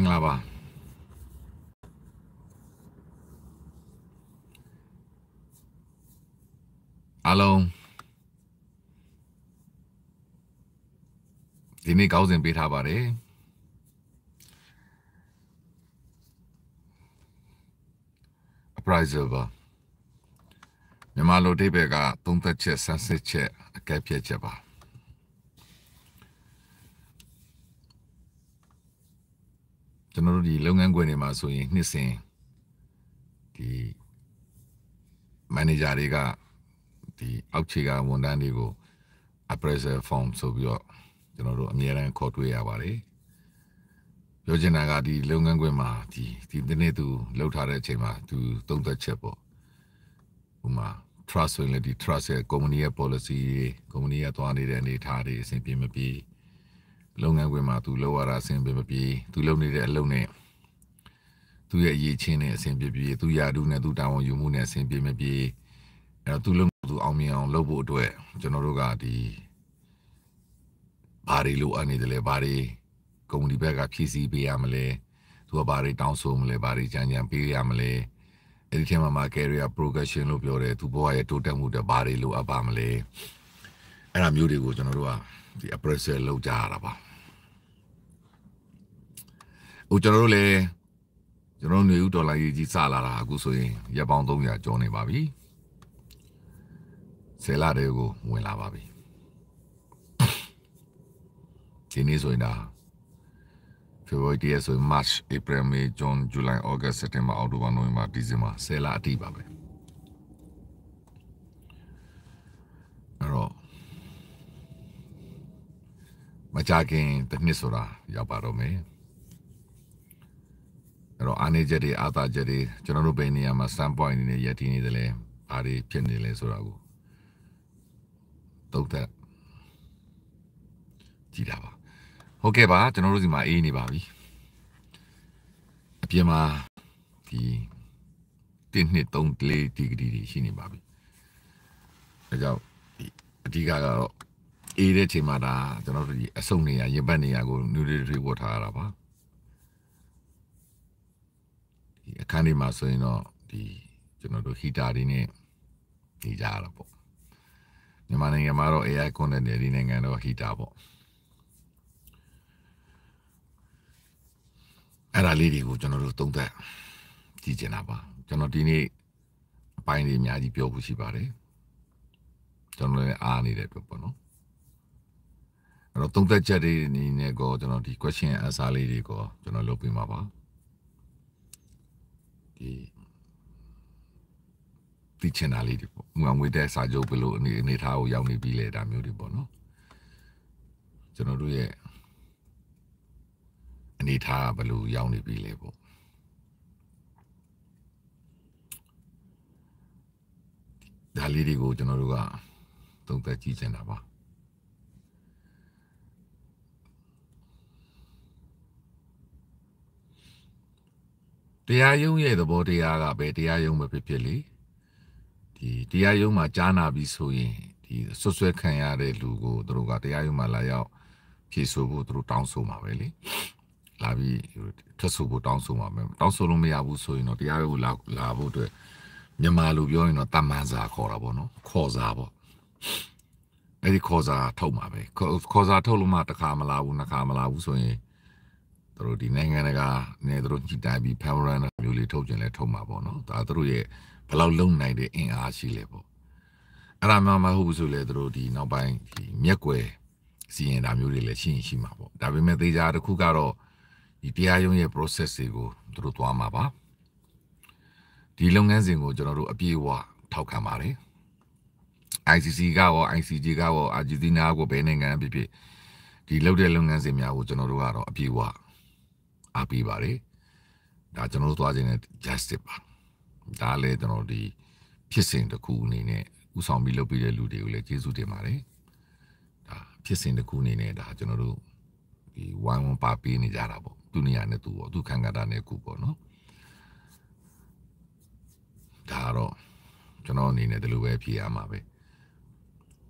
င်္ဂလာပါအလုံးဒီနေ့ကောင်းစဉ်ပေးထားပါတယ်အပရိုက်ဇာဘာမြန်မာလိုအဓိပ္ပာယ်ကသုံးသက်ချက်ဆန်းစစ်ချက်အကဲဖြတ်ချက်ပါကျွန်တော်တို့ဒီလုပ်ငန်းခွင်တွေမှာဆိုရင်နှစ်စဉ်ဒီမန်နေဂျာတွေကဒီအောက်ခြေကဝန်ထမ်းတွေကို appraisal form ဆိုပြီးတော့ကျွန်တော်တို့အများအန်းခေါ်တွေ့ရပါတယ်ပြောချင်တာကဒီလုပ်ငန်းခွင်မှာဒီဒီဒီနေ့သူလှုပ်ထားတဲ့အချိန်မှာသူသုံးသက်ချက်ပေါ့ဥမာ trust ဆိုရင်လည်းဒီ trust ရဲ့ company ရဲ့ policy company ကသွားနေတဲ့အနေအထားတွေအဆင်ပြေမပြေဘူးလုပ်ငန်းခွင်မှာသူလောက်ရတာအဆင်ပြေမပြေသူလုပ်နေတဲ့အလုပ်နဲ့သူ့ရဲ့အရေးချင်းနဲ့အဆင်ပြေပြေသူ့ယာတုနဲ့သူ့တာဝန်ယူမှုနဲ့အဆင်ပြေမပြေအဲတော့သူလုပ်သူအောင်မြင်အောင်လုပ်ဖို့အတွက်ကျွန်တော်တို့ကဒီဘာတွေလိုအပ်နေတယ်လဲဘာတွေကုမ္ပဏီဘက်ကဖြည့်ဆည်းပေးရမလဲသူကဘာတွေတောင်းဆိုမလဲဘာတွေကြံကြံပေးရမလဲအဲဒီထဲမှာမှာ career progression လို့ပြောတယ်သူဘဝရဲ့တိုးတက်မှုတွေဘာတွေလိုအပ်ပါမလဲအဲ့ဒါမျိုးတွေကိုကျွန်တော်တို့ကဒီ appraisal လုပ်ကြရတာပါဟိုကျွန်တော်တို့လည်းကျွန်တော်ຫນွေဥဒေါ်လာရေးကြီးစလာတာအခုဆိုရင်ရက်ပေါင်း300ကျော်နေပါပြီဆယ်လတွေကိုဝင်လာပါပြီဒီနေ့ဆိုရင်ဒါ February တည်းဆိုရင် March April May June July August September October November December ဆယ်လအတိပါပဲအဲ့တော့မကြခင်တစ်နှစ်ဆိုတာရောက်ပါတော့မယ်အဲ့တော့အားနေချက်တွေအားသာချက်တွေကျွန်တော်တို့ဘယ်နေရာမှာ stand point အနေနဲ့ရည်တည်နေတယ်လဲဘာတွေဖြစ်နေလဲဆိုတာကိုတုတ်သက်ကြည့်တာပါဟုတ်ကဲ့ပါကျွန်တော်တို့ဒီမှာအေးနေပါပြီအပြင်မှာဒီ1နှစ်3 4ဒီဂရီတွေရှိနေပါပြီအဲကြောင့်အဓိကကတော့အေးတဲ့ချိန်မှာဒါကျွန်တော်တို့ဒီအဆုံနေရာရင်ပတ်နေရာကို nutrient တွေဝတ်ထားရတာပါအခန်းတွေမှာဆိုရင်တော့ဒီကျွန်တော်တို့ဟီတာတွေနဲ့နေကြရတာပေါ့မြန်မာနိုင်ငံမှာတော့ AI ကွန်တဲ့ဒီနိုင်ငံတော့ဟီတာပေါ့အဲ့ဒါလေးတွေကိုကျွန်တော်တို့သုံးသပ်ကြည့်ကျင်တာပါကျွန်တော်ဒီနေ့အပိုင်းတွေအများကြီးပြောဖို့ရှိပါတယ်ကျွန်တော်လည်းအားနေတယ်ပြောပေါ့နော်အဲ့တော့သုံးသက်ချက်တွေအနေနဲ့ကောကျွန်တော်ဒီ question answer လေးတွေကိုကျွန်တော်လုပ်ပေးမှာပါဒီသိချင်တာလေးတွေပေါ့ငွေငွေတဲ့စာချုပ်ဘလို့အနေအနေထားကိုရောက်နေပြီလေဒါမျိုးတွေပေါ့နော်ကျွန်တော်တို့ရဲ့အနေထားဘလို့ရောက်နေပြီလေပေါ့ဒါလေးတွေကိုကျွန်တော်တို့ကသုံးသပ်ကြည့်ချင်တာပါတရားရုံးရဲ့သဘောတရားကပဲတရားရုံးပဲဖြစ်ဖြစ်လေဒီတရားရုံးမှာကြားနာပြီးဆိုရင်ဒီဆွဆွဲခံရတဲ့လူကိုသူတို့ကတရားရုံးမှာလာရောက်ဖြေဆိုဖို့သူတို့တောင်းဆိုမှာပဲလေလာပြီးထွက်ဆိုဖို့တောင်းဆိုမှာပဲတောင်းဆိုလို့မရဘူးဆိုရင်တော့တရားရုံးကိုလာလာဖို့အတွက်မြန်မာလူပြောရင်တော့တမန်စာခေါ်တာပေါ့နော်ခေါ်စာပေါ့အဲ့ဒီခေါ်စာထုတ်မှာပဲခေါ်စာထုတ်လို့မှတစ်ခါမလာဘူးနှစ်ခါမလာဘူးဆိုရင်တို့ဒီနိုင်ငံတကာနဲ့တို့ကြည်တိုင်ပြီး panorama မျိုးလေးထုတ်ကျင်လဲထုတ်မှာပေါ့နော်ဒါတို့ရဲ့ဘလောက်လုံနိုင်တဲ့အင်အားရှိလဲပေါ့အဲ့ဒါမှမဟုတ်ဘူးဆိုလဲတို့ဒီနောက်ပိုင်းဒီမျက်ွယ်စီရင်တာမျိုးတွေလည်းရှိရင်ရှိမှာပေါ့ဒါပေမဲ့သေချာတစ်ခုကတော့ဒီတရားရုံးရဲ့ process တွေကိုတို့သွားမှာပါဒီလုပ်ငန်းစဉ်ကိုကျွန်တော်တို့အပြည့်အဝထောက်ခံပါတယ် ICC ကရော ICJ ကရောအာဂျင်တီးနားကိုဘယ်နိုင်ငံဖြစ်ဖြစ်ဒီလုပ်တဲ့လုပ်ငန်းစဉ်များကိုကျွန်တော်တို့ကတော့အပြည့်အဝအားပေးပါတယ်ဒါကျွန်တော်တို့သွားခြင်းနဲ့ justice ပါဒါလည်းကျွန်တော်ဒီဖြစ်စဉ်တစ်ခုအနေနဲ့ဥဆောင်ပြီးလုပ်ပေးတဲ့လူတွေကိုလည်းကျေးဇူးတင်ပါတယ်ဒါဖြစ်စဉ်တစ်ခုအနေနဲ့ဒါကျွန်တော်တို့ဒီဝိုင်းဝန်းပါပေးနေကြတာပေါ့သူနေရာနဲ့သူပေါ့သူခံကတာနဲ့ခုပေါ့နော်ဒါတော့ကျွန်တော်အနေနဲ့ဒီလိုပဲဖြေရမှာပဲ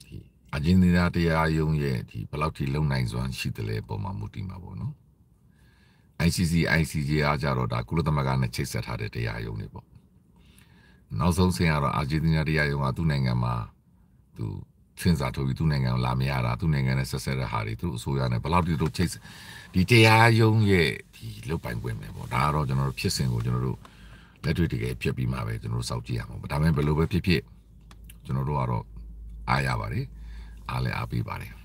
ဒီအဂျင်နီနာတရားယုံရဲ့ဒီဘယ်လောက်ထိလုံနိုင်စွမ်းရှိတယ်လဲပုံမှန်မူတည်မှာပေါ့နော် ICC ICJ အားကြတော့ဒါကုလသမဂ္ဂနဲ့ချိတ်ဆက်ထားတဲ့တရားရုံးတွေပေါ့နောက်ဆုံးဆင်ကတော့အာဂျင်တီးနားတရားရုံးကသူ့နိုင်ငံမှာသူစင်စားထုတ်ပြီးသူ့နိုင်ငံကိုလာမရတာသူ့နိုင်ငံနဲ့ဆက်ဆက်တဲ့ဟာတွေသူ့အစိုးရနဲ့ဘယ်လောက်တိတို့ချိတ်ဒီတရားရုံးရဲ့ဒီလုတ်ပိုင်ခွင့်ပဲပေါ့ဒါကတော့ကျွန်တော်တို့ဖြစ်စဉ်ကိုကျွန်တော်တို့လက်တွေ့တကယ်ဖြစ်ပြီးမှပဲကျွန်တော်တို့စောင့်ကြည့်ရမှာပေါ့ဒါပေမဲ့ဘယ်လိုပဲဖြစ်ဖြစ်ကျွန်တော်တို့ကတော့အားရပါတယ်အားလည်းအားပေးပါတယ်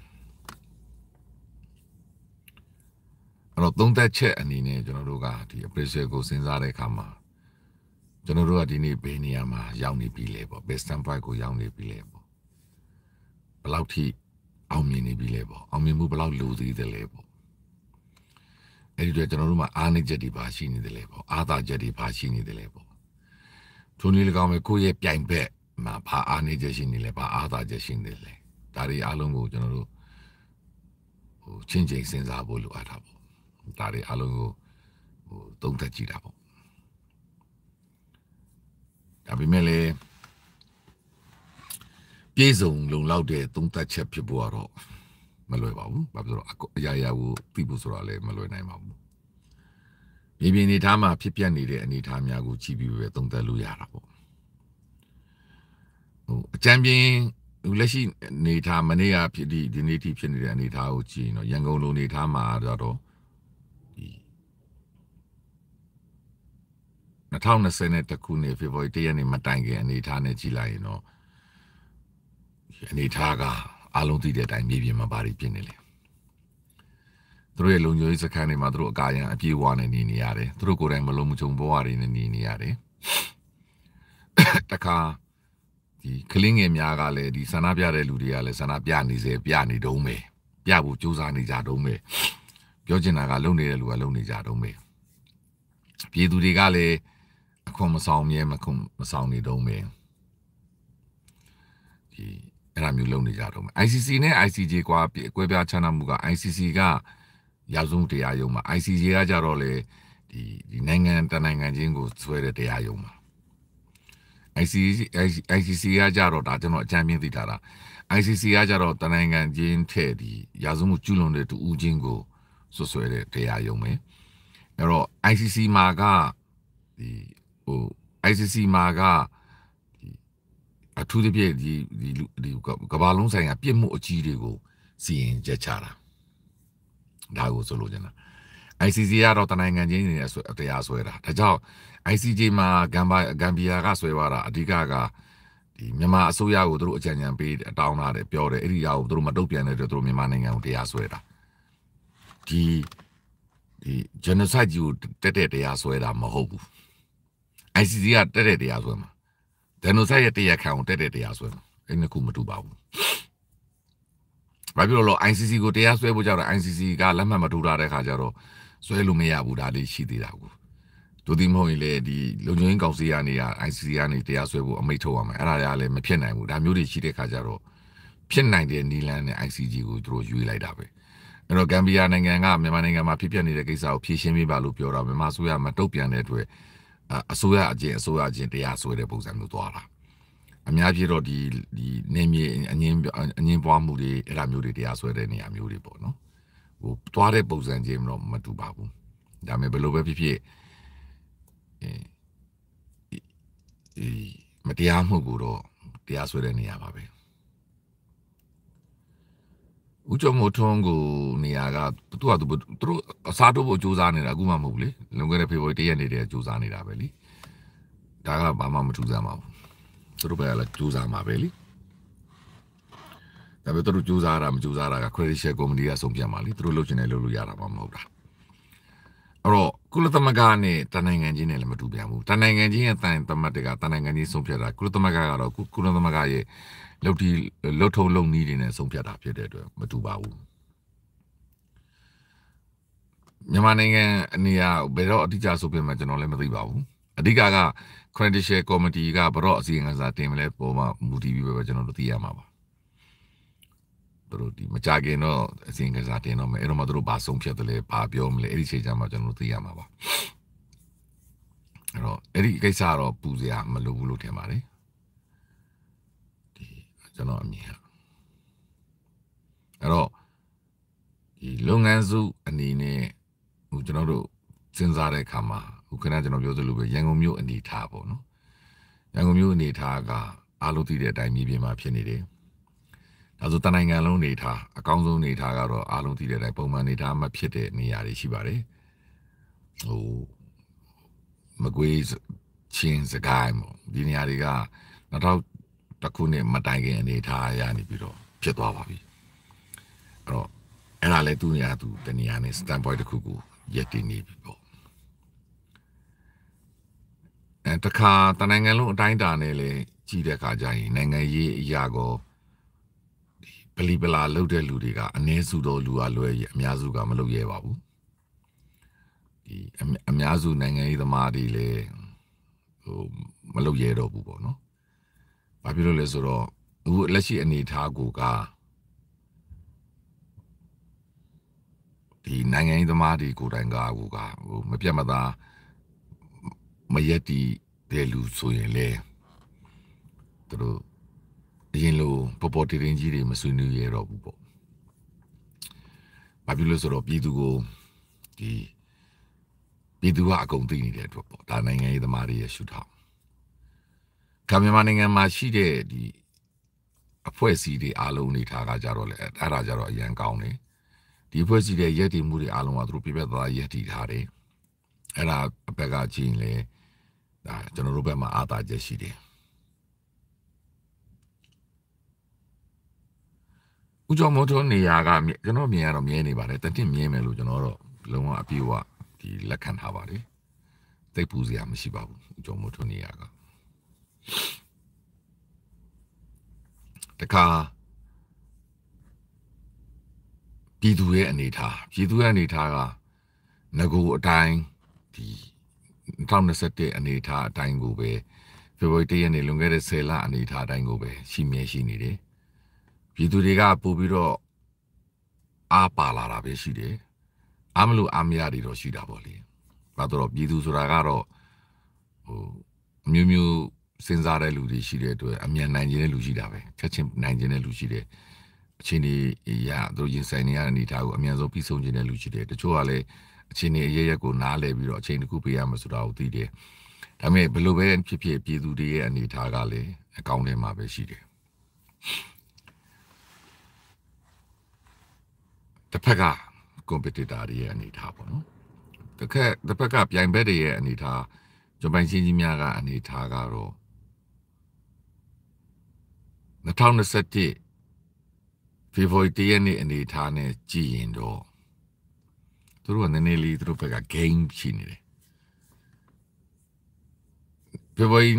အဲ့တော့သုံးသက်ချက်အနေနဲ့ကျွန်တော်တို့ကဒီ appraisal ကိုစဉ်းစားတဲ့အခါမှာကျွန်တော်တို့ကဒီနေ့ဘယ်နေရာမှာရောက်နေပြီလဲပေါ့ best point ကိုရောက်နေပြီလဲပေါ့ဘယ်လောက်ထိအောင်မြင်နေပြီလဲပေါ့အောင်မြင်မှုဘယ်လောက်လိုသေးတယ်လဲပေါ့အဲ့ဒီတော့ကျွန်တော်တို့မှာအားနည်းချက်တွေပါရှိနေတယ်လဲပေါ့အားသာချက်တွေပါရှိနေတယ်လဲပေါ့ထိုနည်း၎င်းပဲကိုယ့်ရဲ့ပြိုင်ဘက်မှာဘာအားနည်းချက်ရှိနေလဲဘာအားသာချက်ရှိနေလဲဒါတွေအားလုံးကိုကျွန်တော်တို့ဟိုချင်းချင်းစဉ်းစားဖို့လိုအပ်တာပေါ့ဒါတွေအလုံးကိုဟိုသုံးသက်ကြည့်တာပေါ့ဒါပေမဲ့လည်းပြည့်စုံလုံလောက်တဲ့သုံးသက်ချက်ဖြစ်ဖို့ကတော့မလွယ်ပါဘူး။ဘာဖြစ်လို့အရာရာကိုသိဖို့ဆိုတာလည်းမလွယ်နိုင်ပါဘူး။မြေပြင်နေသားမှာဖြစ်ပျက်နေတဲ့အနေအထားများကိုကြည့်ပြီးပဲသုံးသက်လို့ရတာပေါ့။ဟိုအကြံပြင်းဟိုလက်ရှိနေသားမနေ့ကဖြစ်ဒီဒီနေ့ထိဖြစ်နေတဲ့အနေအထားကိုကြည့်ရင်တော့ရန်ကုန်လိုနေသားမှာတော့2021ခုနှစ်ဖေဖော်ဝါရီ1ရက်နေ့မတိုင်ခင်အနေထားနဲ့ကြည့်လိုက်ရင်တော့အနေထားကအလုံးသိတဲ့အတိုင်းမြေပြင်မှာဘာတွေဖြစ်နေလဲသူတို့ရဲ့လုံခြုံရေးစခန်းတွေမှာသူတို့အကာရန်အပြေးဝါနဲ့နေနေရတယ်သူတို့ကိုယ်တိုင်မလုံးမချုံဘဝတွေနဲ့နေနေရတယ်တခါဒီကလင်းငယ်များကလည်းဒီဆန္ဒပြတဲ့လူတွေကလည်းဆန္ဒပြနေစေပြနေတုံးပဲပြဖို့ကြိုးစားနေကြတုံးပဲပြောချင်တာကလုံနေတဲ့လူကလုံနေကြတုံးပဲပြည်သူတွေကလည်းအခွန်မဆောင်မြဲမခွန်မဆောင်နေတော့မယ်ဒီအဲ့ဒါမျိုးလုပ်နေကြတော့မယ် ICC နဲ့ ICJ ကွာအကွဲပြားခြားနားမှုက ICC ကရာဇဝတ်တရားရုံးမှာ ICJ ကကြတော့လေဒီဒီနိုင်ငံတနိုင်ငံချင်းကိုဆွဲတဲ့တရားရုံးမှာ ICC ICC ကကြတော့ဒါကျွန်တော် အကြံပြင်းသိထားတာ ICC ကကြတော့တနိုင်ငံချင်းထဲ့ဒီရာဇဝတ်ကျူးလွန်တဲ့တူဦးချင်းကိုဆွဆွဲတဲ့တရားရုံးပဲအဲ့တော့ ICC မှာကဒီဟို ICC မှာကအထူးသဖြင့်ဒီဒီဒီကဘာလုံးဆိုင်ရာပြစ်မှုအကြီးတွေကိုစီရင်ချက်ချတာဒါကိုဆိုလိုချင်တာ ICC ကတော့တနိုင်ငံချင်းတွေနဲ့တရားစွဲတာဒါကြောင့် ICJ မှာဂမ်ဘဂမ်ဘီယာကဆွဲသွားတာအဓိကကဒီမြန်မာအစိုးရကိုသူတို့အကြံဉာဏ်ပေးတောင်းလာတယ်ပြောတယ်အဲ့ဒီအရာကိုသူတို့မတုံ့ပြန်တဲ့အတွက်သူတို့မြန်မာနိုင်ငံကိုတရားစွဲတာဒီဒီ genocide ကြီးကိုတက်တက်တရားစွဲတာမဟုတ်ဘူး ICC ကတက်တဲ့တရားစွဲမှာဒန်နိုဆိုက်ရဲ့တရားခံကိုတက်တဲ့တရားစွဲမှာအဲ့နှစ်ခုမတူပါဘူးဘာဖြစ်လို့လဲ ICC ကိုတရားစွဲဖို့ကြတော့ ICC ကလက်မှတ်မထိုးထားတဲ့ခါကျတော့စွဲလို့မရဘူးဒါလေးရှိသေးတာကိုတို့ဒီမဟုတ်ရင်လေဒီလုံခြုံရေးကောင်စီကနေ ICC ကနေတရားစွဲဖို့အမိန့်ထုတ်ရမယ်အဲ့ဒါလည်းမဖြစ်နိုင်ဘူးဒါမျိုးတွေရှိတဲ့ခါကျတော့ဖြစ်နိုင်တဲ့နီလန်နဲ့ ICG ကိုသူတို့ယူလိုက်တာပဲအဲ့တော့ဂမ်ဘီယာနိုင်ငံကမြန်မာနိုင်ငံမှာဖြစ်ပျက်နေတဲ့ကိစ္စကိုဖြေရှင်းပေးပါလို့ပြောတော့မြန်မာဆိုရမတုတ်ပြန်တဲ့အတွက်အစိုးရအချင်းအစိုးရအချင်းတရားစွဲတဲ့ပုံစံမျိုးသွားတာအများကြီးတော့ဒီဒီနေမြေအငင်းအငင်းပွားမှုတွေအဲ့ဒါမျိုးတွေတရားစွဲတဲ့နေရာမျိုးတွေပေါ့နော်ဟိုသွားတဲ့ပုံစံချင်းတော့မတူပါဘူးဒါပေမဲ့ဘယ်လိုပဲဖြစ်ဖြစ်အဲမတရားမှုကိုတော့တရားစွဲတဲ့နေရာပါပဲဦးကျော်မိုးထွန်းကိုနေရာကသူကသူတို့အစားတိုးဖို့စူးစမ်းနေတာအခုမှမဟုတ်ဘူးလေလွန်ခဲ့တဲ့ဖေဖော်ဝါရီတရက်နေ့တည်းစူးစမ်းနေတာပဲလေဒါကဘာမှမထူးဆန်းပါဘူးသူတို့ဘက်ကလည်းစူးစမ်းမှာပဲလေဒါပေမဲ့သူတို့စူးစမ်းတာမစူးစမ်းတာက credit share company ကဆုံးဖြတ်မှာလေသူတို့လုပ်ချင်တယ်လုပ်လို့ရတာမှမဟုတ်တာအဲ့တော့ကုလသမဂ္ဂနဲ့တနိုင်ငံချင်းနဲ့လည်းမတူပြန်ဘူးတနိုင်ငံချင်းရဲ့တန်သမတ်တွေကတနိုင်ငံချင်းဆုံးဖြတ်တာကုလသမဂ္ဂကတော့ကုလသမဂ္ဂရဲ့လှုပ်တီလှုပ်ထုံးလုံနည်းတွေနဲ့ဆုံးဖြတ်တာဖြစ်တဲ့အတွက်မတူပါဘူးမြန်မာနိုင်ငံအနေအဘယ်တော့အတိအကျဆိုပြမှကျွန်တော်လည်းမသိပါဘူးအဓိကက credential committee ကဘတော့အစည်းအဝေးစာတင်မလဲပုံမှန်မူတည်ပြီးပဲကျွန်တော်တို့သိရမှာပါတို့ဒီမကြခင်တော့အစင်ကစားတင်တော့မယ်အဲ့တော့မှတို့ဘာဆုံးဖြတ်တယ်လဲဘာပြောမလဲအဲ့ဒီချိန်ကျမှကျွန်တော်တို့သိရမှာပါအဲ့တော့အဲ့ဒီကိစ္စကတော့ပူစရာမလိုဘူးလို့ထင်ပါတယ်ကျွန်တော်အမြင်ကအဲ့တော့ဒီလုပ်ငန်းစုအနေနဲ့ဟိုကျွန်တော်တို့စဉ်းစားတဲ့အခါမှာဟိုခဏကျွန်တော်ပြောသလိုပဲရန်ကုန်မြို့အနေထားပေါ့နော်ရန်ကုန်မြို့အနေထားကအားလုံးသိတဲ့အတိုင်းမြေပြင်မှာဖြစ်နေတယ်ဒါဆိုတနိုင်ငံလုံးနေထားအကောင်းဆုံးနေထားကတော့အားလုံးသိတဲ့အတိုင်းပုံမှန်နေထားမဖြစ်တဲ့နေရာတွေရှိပါတယ်ဟိုမကွေးချင်းစကိုင်းပေါ့ဒီနေရာတွေက2000တစ်ခုနဲ့မတိုင်ခင်အနေထားရနေပြီးတော့ဖြစ်သွားပါပြီအဲ့တော့အဲ့ဒါလည်းသူ့နေရာသူတနေရာနဲ့ standpoint တစ်ခုကိုရက်တည်နေပြီပေါ့အဲတခါတနိုင်ငံလုံးအတိုင်းအတာနဲ့လည်းကြည့်တဲ့အခါကျရင်နိုင်ငံရေးအရာကောပလီပလာလုပ်တဲ့လူတွေကအနည်းစုတော့လူအလွဲအများစုကမလုပ်ရဲပါဘူးဒီအများစုနိုင်ငံရေးသမားတွေလည်းဟိုမလုပ်ရဲတော့ဘူးပေါ့နော်ဘာဖြစ်လို့လဲဆိုတော့အခုလက်ရှိအနေအထားကိုကဒီနိုင်ငံရေးသမားတွေကိုတိုင်ကကိုကဟိုမပြတ်မသားမရက်တီတဲ့လူဆိုရင်လေသူတို့အရင်လိုပေါ်ပေါ်တင်တင်ကြီးတွေမဆွေးနွေးရတော့ဘူးပေါ့။ဘာဖြစ်လို့ဆိုတော့ပြည်သူကိုဒီပြည်သူကအကုန်သိနေတဲ့အတွက်ပေါ့ဒါနိုင်ငံရေးသမားတွေရဲ့ရှုထောင့်ဒါမြန်မာနိုင်ငံမှာရှိတဲ့ဒီအဖွဲ့အစည်းတွေအားလုံးနေထားကကြတော့လေအဲ့ဒါကြတော့အရန်ကောင်းတယ်ဒီအဖွဲ့အစည်းတွေရည်တည်မှုတွေအားလုံးကသူတို့ပြပြသားသားရည်တည်ထားတယ်အဲ့ဒါအဘက်ကကြည့်ရင်လေဒါကျွန်တော်တို့ဘက်မှာအားသာချက်ရှိတယ်ဦးကျော်မိုးထွန်းနေရာကကျွန်တော်မြင်ရတော့မြဲနေပါတယ်တင့်မြဲမယ်လို့ကျွန်တော်တော့လုံးဝအပြည့်အဝဒီလက်ခံထားပါတယ်တိတ်ပူစရာမရှိပါဘူးဦးကျော်မိုးထွန်းနေရာကတခါပြည်သူရဲ့အနေထားပြည်သူရဲ့အနေထားကငကိုအတိုင်းဒီ2021အနေထားအတိုင်းကိုပဲဖေဖော်ဝါရီ1ရက်နေ့လွန်ခဲ့တဲ့10လအနေထားအတိုင်းကိုပဲရှိမြဲရှိနေတယ်ပြည်သူတွေကပို့ပြီးတော့အားပါလာတာပဲရှိတယ်အားမလို့အားမရတွေတော့ရှိတာပေါ့လေဘာလို့တော့ပြည်သူဆိုတာကတော့ဟိုအမျိုးမျိုးစဉ်းစားတဲ့လူတွေရှိတဲ့အတွက်အမြန်နိုင်ခြင်းတဲ့လူရှိတာပဲချက်ချင်းနိုင်ခြင်းတဲ့လူရှိတယ်အချိန်ဒီရသူတို့ရင်ဆိုင်နေရတဲ့အနေအထားကိုအမြန်ဆုံးပြီးဆုံးခြင်းတဲ့လူရှိတယ်တချို့ကလည်းအချိန်ဒီအရရက်ကိုနားလည်ပြီးတော့အချိန်တစ်ခုပေးရမယ်ဆိုတာကိုသိတယ်ဒါပေမဲ့ဘလို့ပဲဖြစ်ဖြစ်ပြည်သူတွေရဲ့အနေအထားကလည်းအကောင်းထဲမှာပဲရှိတယ်တစ်ဖက်က competitor တွေရဲ့အနေအထားပေါ့နော်တစ်ခက်တစ်ဖက်ကပြိုင်ဘက်တွေရဲ့အနေအထားဂျပန်ချင်းကြီးများကအနေအထားကတော့2021 February 1ရက်နေ့အနေထားနဲ့ကြည့်ရင်တော့သူတို့ကနည်းနည်းလေးသူတို့ဘက်က game ရှိနေတယ် February 1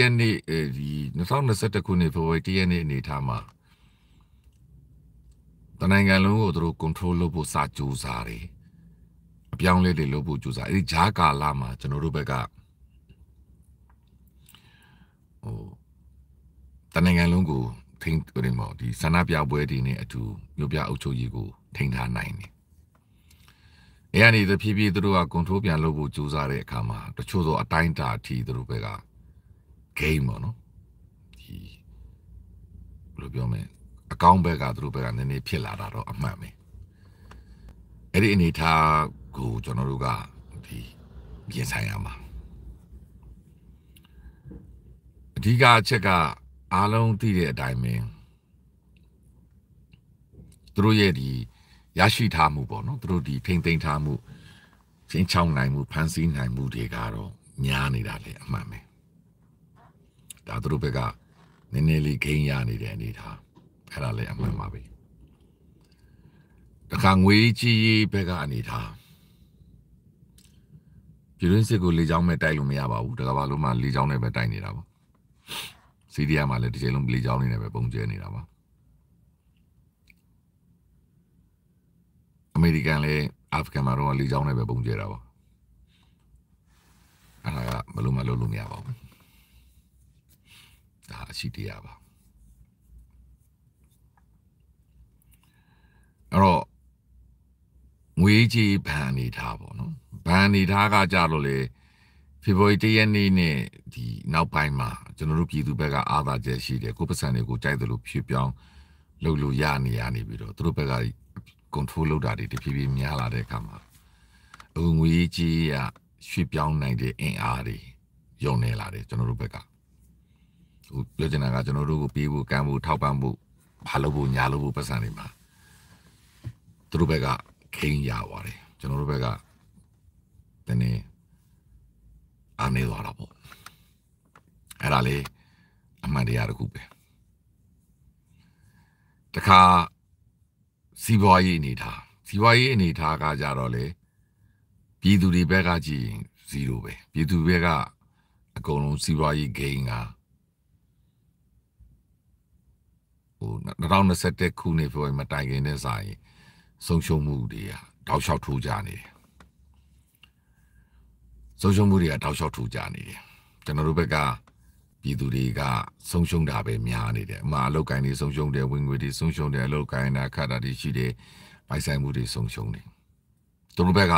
ရက်နေ့ဒီ2021ခုနှစ် February 1ရက်နေ့အနေထားမှာတနိုင်ငံလုံးကိုသူတို့ control လုပ်ဖို့စာကြိုးစားတယ်အပြောင်းလဲတွေလုပ်ဖို့ကြိုးစားအဲဒီဂျားကာလာမှာကျွန်တော်တို့ဘက်ကဟိုတနိုင်ငံလုံးကိုထိန်းဟိုဒီမော်ဒီဆန္ဒပြပွဲတွေနဲ့အတူမြို့ပြအုပ်ချုပ်ရေးကိုထိန်းထားနိုင်တယ်။အဲကနေတဖြည်းဖြည်းသူတို့ကကွန်ထရိုးပြန်လုပ်ဖို့ကြိုးစားတဲ့အခါမှာတချို့သောအတိုင်းအတာအထိသူတို့ဘက်က game ပေါ့နော်။ဒီဘယ်လိုပြောမလဲအကောင်းဘက်ကသူတို့ဘက်ကနည်းနည်းဖြစ်လာတာတော့အမှန်ပဲ။အဲ့ဒီအနေထားကိုကျွန်တော်တို့ကဒီပြင်ဆိုင်ရမှာအဓိကအချက်ကအားလုံးသိတဲ့အတိုင်းပဲသူတို့ရဲ့ဒီရရှိထားမှုပေါ့နော်သူတို့ဒီထိမ့်သိမ့်ထားမှုချင်းချောင်းနိုင်မှုဖန်ဆီးနိုင်မှုတွေကတော့ညားနေတာလေအမှန်ပဲဒါသူတို့ဘက်ကနည်းနည်းလေးဂိမ်းရနေတဲ့အနေထားအဲ့ဒါလည်းအမှန်ပါပဲတခါငွေကြီးရေးဘက်ကအနေထားပြည်တွင်းစစ်ကိုလေကြောင်းမဲ့တိုက်လို့မရပါဘူးတကဘာလုံးမှလေကြောင်းနဲ့ပဲတိုက်နေတာပေါ့စီးရီးယားမှာလည်းဒီချိန်လုံးလေကြောင်းနေတယ်ပဲပုံကျဲနေတာပါအမေရိကန်လည်းအာဖဂန်မှာတော့လေကြောင်းနဲ့ပဲပုံကျဲတာပါအဲ့ဒါကဘလို့မလုပ်လို့မရပါဘူးဒါအရှိတရားပါအဲ့တော့ငွေကြီးဗန်နေတာပေါ့နော်ဗန်နေတာကကြလို့လေဖေဖော်ဝါရီ၁ရက်နေ့နဲ့ဒီနောက်ပိုင်းမှာကျွန်တော်တို့ပြည်သူဘက်ကအားသာချက်ရှိတယ်ကိုပစံတွေကိုကြိုက်တယ်လို့ဖြည့်ပြောင်းလုပ်လို့ရနေရနေပြီးတော့သူတို့ဘက်က control လုပ်တာတွေတဖြည်းဖြည်းများလာတဲ့အခါမှာအငွေကြီးရရွှေ့ပြောင်းနိုင်တဲ့အင်အားတွေယုံနေလာတယ်ကျွန်တော်တို့ဘက်ကဟိုပြောချင်တာကကျွန်တော်တို့ကိုပေးဖို့ကမ်းဖို့ထောက်ပံ့ဖို့ဘာလို့ဖို့ညာလို့ဖို့ပတ်စံတွေမှာသူတို့ဘက်ကခိန်းရပါတယ်ကျွန်တော်တို့ဘက်ကတနေ့အားနည်းသွားတာပေါ့အဲ့ဒါလေအမှန်တရားတစ်ခုပဲတခါစီးပွားရေးအနေထားစီးပွားရေးအနေထားကကြတော့လေပြည်သူတွေဘက်ကကြည့်ရင်0ပဲပြည်သူဘက်ကအကုန်လုံးစီးပွားရေး gain ကဟို2021ခုနှစ်ဖေဖော်ဝါရီမတိုင်ခင်နဲ့စာရင်ဆုံးရှုံးမှုတွေကတောက်လျှောက်ထိုးကြနေတယ်ဆုံးရှုံးမှုတွေကတောက်လျှောက်ထူကြနေတယ်ကျွန်တော်တို့ဘက်ကပြည်သူတွေကဆုံးရှုံးတာပဲများနေတယ်အမှအလောက်ကိုင်းတွေဆုံးရှုံးတယ်ဝင်ငွေတွေဆုံးရှုံးတယ်အလောက်ကိုင်းတာခတ်တာတွေရှိတယ်ပိုက်ဆိုင်မှုတွေဆုံးရှုံးတယ်သူတို့ဘက်က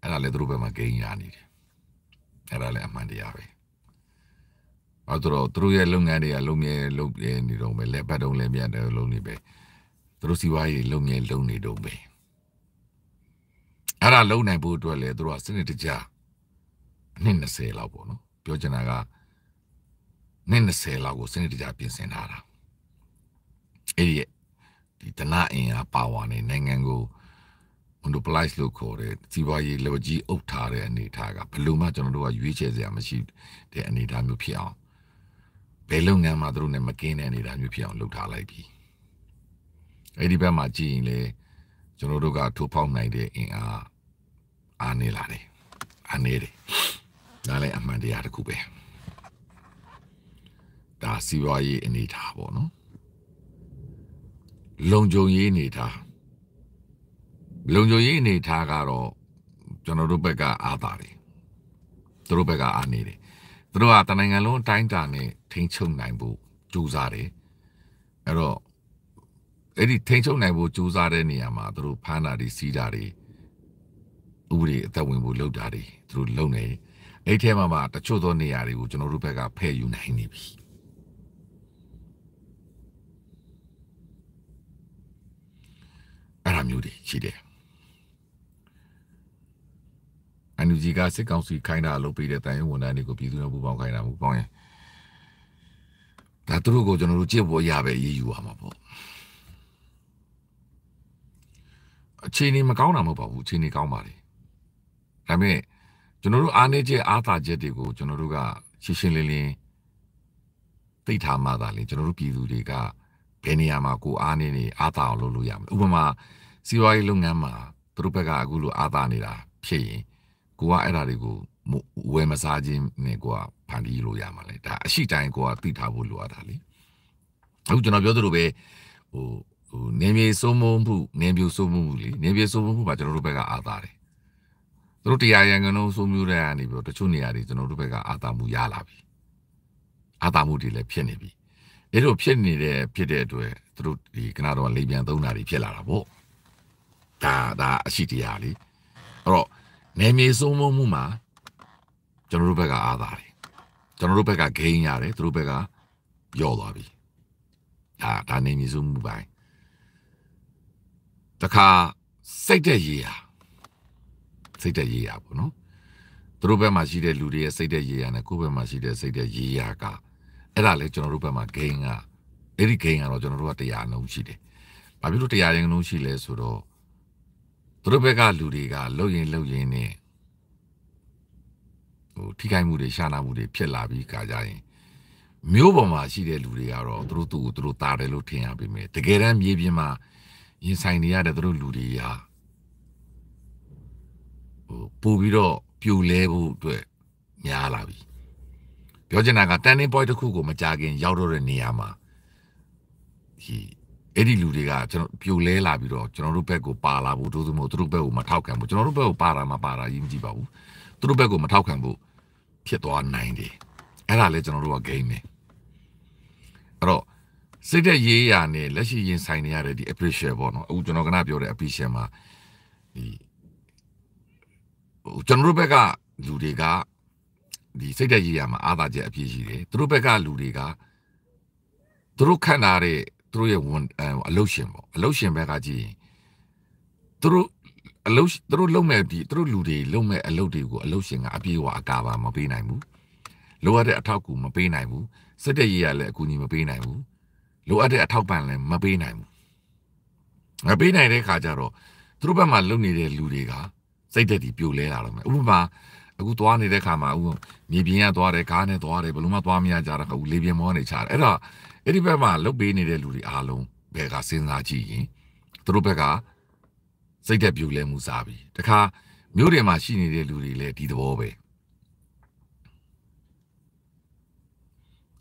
အဲ့ဒါလည်းသူတို့ဘက်မှာဂိမ်းရနေတယ်အဲ့ဒါလည်းအမှန်တရားပဲဘာလို့သူတို့ရဲ့လုပ်ငန်းတွေကလုံမြဲလုပ်နေတော့ပဲလက်ပတ်တုံးလည်းမြတ်တယ်လုံနေပဲသူတို့စီးပွားရေးလုံမြဲလုံနေတော့ပဲအဲ့ဒါလုံနိုင်ဖို့အတွက်လည်းသူတို့ကစနစ်တကျနှစ်20လောက်ပေါ့နော်ပြောချင်တာကနှစ်20လောက်ကိုစနစ်တကျပြင်ဆင်ထားတာအဲ့ဒီဒီတနအင်အားပါဝါနဲ့နိုင်ငံကို monopolize လို့ခေါ်တဲ့စီးပွားရေးလော်ကြီးအုပ်ထားတဲ့အနေအထားကဘယ်လိုမှကျွန်တော်တို့ကရွေးချယ်စရာမရှိတဲ့အနေအထားမျိုးဖြစ်အောင်ဘယ်လုပ်ငန်းမှာသူတို့နဲ့မကင်းတဲ့အနေအထားမျိုးဖြစ်အောင်လုပ်ထားလိုက်ပြီအဲ့ဒီဘက်မှာကြည့်ရင်လေကျွန်တော်တို့ကထိုးပေါက်နိုင်တဲ့အင်အားအားနေလာတယ်အားနေတယ်ဒါလည်းအမှန်တရားတစ်ခုပဲဒါစီးပွားရေးအနေထားပေါ့နော်လုံခြုံရေးအနေထားလုံခြုံရေးအနေထားကတော့ကျွန်တော်တို့ဘက်ကအားသာတယ်သူတို့ဘက်ကအားနေတယ်သူတို့ကတနိုင်ငံလုံးအတိုင်းတာနဲ့ထိန်းချုပ်နိုင်ဖို့ကြိုးစားတယ်အဲ့တော့အဲ့ဒီထိန်းချုပ်နိုင်ဖို့ကြိုးစားတဲ့နေရာမှာသူတို့ဖမ်းတာတွေစီးတာတွေဥပဒေအသက်ဝင်ဖို့လုပ်တာတွေသူတို့လုပ်နေတယ်အဲ့ထဲမှာမှတချို့သောနေရာတွေကိုကျွန်တော်တို့ဘက်ကဖဲ့ယူနိုင်နေပြီအဲ့လိုမျိုးတွေရှိတယ်အန်ယူဂျီကစစ်ကောင်စီခိုင်းတာလုပ်ပေးတဲ့တိုင်းဝန်ထမ်းတွေကိုပြည်သူ့နဲ့ပူးပေါင်းခိုင်းတာမဟုတ်ပေါင်းရင်ဒါသူတို့ကိုကျွန်တော်တို့ကြည့်ဖို့ရပဲရေးယူရမှာပေါ့အခြေအနေမကောင်းတာမဟုတ်ပါဘူးအခြေအနေကောင်းပါလေဒါပေမဲ့ကျွန်တော်တို့အားနည်းချက်အားသာချက်တွေကိုကျွန်တော်တို့ကရှင်းရှင်းလင်းလင်းသိထားမှသာလေကျွန်တော်တို့ပြည်သူတွေကဘယ်နေရာမှာကိုအားနည်းနေအားသာအောင်လုပ်လို့ရမှာဥပမာစီးပွားရေးလုပ်ငန်းမှာသူတို့ဘက်ကအခုလိုအားသာနေတာဖြစ်ရင်ကိုကအဲ့ဒါတွေကိုဝယ်မစားခြင်းနဲ့ကိုကဖန်တီးလို့ရမှာလေဒါအရှိတိုင်းကိုကသိထားဖို့လိုအပ်တာလေအခုကျွန်တော်ပြောသလိုပဲဟိုဟိုနေမြေစိုးမိုးမှုနေမျိုးစိုးမိုးမှုလေနေမြေစိုးမိုးမှုမှာကျွန်တော်တို့ဘက်ကအားသာတယ်သူတို့တရားရံကန်လုံးဆိုမျိုးတဲ့အနေပြီးတော့တချို့နေရာတွေကျွန်တော်တို့ဘက်ကအာသာမှုရလာပြီအာသာမှုတွေလည်းဖြစ်နေပြီအဲ့လိုဖြစ်နေတဲ့ဖြစ်တဲ့အတွက်သူတို့ဒီကနာတော်လေပြန်သုံးတာတွေဖြစ်လာတာပေါ့ဒါဒါအရှိတရားလေအဲ့တော့နေမြေဆုံးမမှုမှာကျွန်တော်တို့ဘက်ကအာသာတယ်ကျွန်တော်တို့ဘက်ကဂိမ်းရတယ်သူတို့ဘက်ကယော့သွားပြီဒါဒါနေမြေဆုံးမှုပိုင်းတခါစိတ်တဲ့ရေဟာစိတ်သက်ရေးရပေါ့နော်သူတို့ဘက်မှာရှိတဲ့လူတွေရဲ့စိတ်သက်ရေးရနဲ့ကိုယ့်ဘက်မှာရှိတဲ့စိတ်သက်ရေးရကအဲ့ဒါလေကျွန်တော်တို့ဘက်မှာ gain ကအဲ့ဒီ gain ကတော့ကျွန်တော်တို့ကတရားနှုံးရှိတယ်ဘာဖြစ်လို့တရားရင်နှုံးရှိလဲဆိုတော့သူတို့ဘက်ကလူတွေကလှုပ်ရင်လှုပ်ရင်နဲ့ဟိုထိခိုက်မှုတွေရှာနာမှုတွေဖြစ်လာပြီးခါကြရင်မျိုးပေါ်မှာရှိတဲ့လူတွေကတော့သူတို့သူ့ကိုသူတို့တာတယ်လို့ထင်ရပေမဲ့တကယ်တမ်းမြေပြင်မှာရင်ဆိုင်နေရတဲ့သူတို့လူတွေကဟိုပို့ပြီးတော့ပြိုလဲဖို့အတွက်များလာပြီပြောချင်တာက turning point တစ်ခုကိုမကြခင်ရောက်တော့တဲ့နေရာမှာဒီအဲ့ဒီလူတွေကကျွန်တော်ပြိုလဲလာပြီးတော့ကျွန်တော်တို့ဘက်ကိုပါလာဖို့တို့သူမို့သူတို့ဘက်ကိုမထောက်ခံဘူးကျွန်တော်တို့ဘက်ကိုပါတာမပါတာရင်းမကြည့်ပါဘူးသူတို့ဘက်ကိုမထောက်ခံဘူးဖြစ်သွားနိုင်တယ်အဲ့ဒါလည်းကျွန်တော်တို့က game ပဲအဲ့တော့စိတ်သက်ရေးရာနဲ့လက်ရှိရင်ဆိုင်နေရတဲ့ဒီ appreciate ပေါ့နော်အခုကျွန်တော်ကနပြောတဲ့ appreciate မှာဒီဟိုကျွန်တော်တို့ဘက်ကလူတွေကဒီစိတ်ဓာတ်ရေးရမှာအာသာချက်အပြည့်ရှိတယ်သူတို့ဘက်ကလူတွေကသူတို့ခံထားတဲ့သူတို့ရဲ့ဝန်အလုရှင်ပေါ့အလုရှင်ဘက်ကကြည့်ရင်သူတို့အလုသူတို့လုံမဲ့ဒီသူတို့လူတွေလုံမဲ့အလုတွေကိုအလုရှင်ကအပြည့်အဝအကာပါမပေးနိုင်ဘူးလိုအပ်တဲ့အထောက်အကူမပေးနိုင်ဘူးစစ်တပ်ရေးရလည်းအကူအညီမပေးနိုင်ဘူးလိုအပ်တဲ့အထောက်ပံ့လည်းမပေးနိုင်ဘူးမပေးနိုင်တဲ့ခါကျတော့သူတို့ဘက်မှာလုံနေတဲ့လူတွေကစိတ်သက်တည်ပြိုလဲလာတော့မယ်ဥပမာအခုသွားနေတဲ့ခါမှာဥပမာမြေပြင်ကသွားတယ်ကားနဲ့သွားတယ်ဘယ်လိုမှသွားမရကြတာဟုတ်လေပြင်မောနေချတယ်အဲ့တော့အဲ့ဒီဘက်မှာလုတ်ပေးနေတဲ့လူတွေအားလုံးဘယ်ကစဉ်းစားကြည့်ရင်သူတို့ဘက်ကစိတ်သက်ပြိုလဲမှုစားပြီတခါမြို့တွေမှာရှိနေတဲ့လူတွေလည်းဒီသဘောပဲ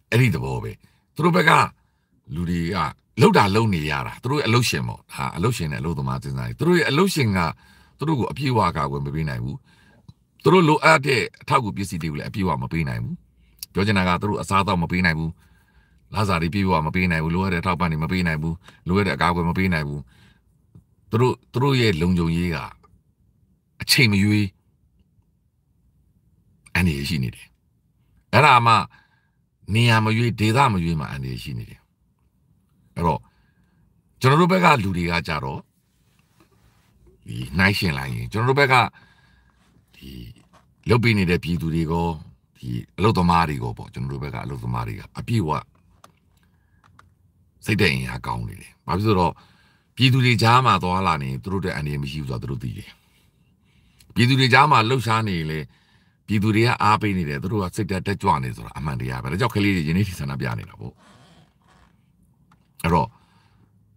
အဲ့ဒီသဘောပဲသူတို့ဘက်ကလူတွေကလှုပ်တာလှုပ်နေရတာသူတို့အလုတ်ရှင်ပေါ့ဟာအလုတ်ရှင်နဲ့အလုတ်သမားစဉ်းစားတယ်သူတို့ရဲ့အလုတ်ရှင်ကသူတို့ကိုအပြည့်အဝကာကွယ်မပေးနိုင်ဘူးသူတို့လိုအပ်တဲ့အထောက်အကူပစ္စည်းတွေကိုလည်းအပြည့်အဝမပေးနိုင်ဘူးပြောချင်တာကသူတို့အစားအသောက်မပေးနိုင်ဘူးလာစာတွေပြည့်ဝမပေးနိုင်ဘူးလိုအပ်တဲ့အထောက်ပံ့တွေမပေးနိုင်ဘူးလိုအပ်တဲ့အကာအကွယ်မပေးနိုင်ဘူးသူတို့သူတို့ရဲ့လုံခြုံရေးကအချိန်မရွေးအန္တရာယ်ရှိနေတယ်အဲ့ဒါမှနေရာမရွေးဒေသမရွေးမှအန္တရာယ်ရှိနေတယ်အဲ့တော့ကျွန်တော်တို့ဘက်ကလူတွေကကြတော့ဒီနှိုင်းရှင်လိုက်ရင် ကျွန်တော်တို့ဘက်ကဒီလုတ်ပေးနေတဲ့ပြည်သူတွေကောဒီအလုတ်သမားတွေကောပေါ့ကျွန်တော်တို့ဘက်ကအလုတ်သမားတွေကအပြည့်ဝစိတ်တဲ့အင်အားကောင်းနေတယ်။ဘာဖြစ်လို့တော့ပြည်သူတွေကြားမှာသွားလာနေသူတို့တဲ့အန်ဒီမရှိဘူးဆိုတာသူတို့သိတယ်။ပြည်သူတွေကြားမှာလှုပ်ရှားနေလေပြည်သူတွေကအားပေးနေတယ်သူတို့ကစိတ်တက်တက်ကြွနေဆိုတာအမှန်တရားပဲ။ဒါကြောင့်ကလေးတွေယနေ့ထိဆန္ဒပြနေတာပေါ့။အဲ့တော့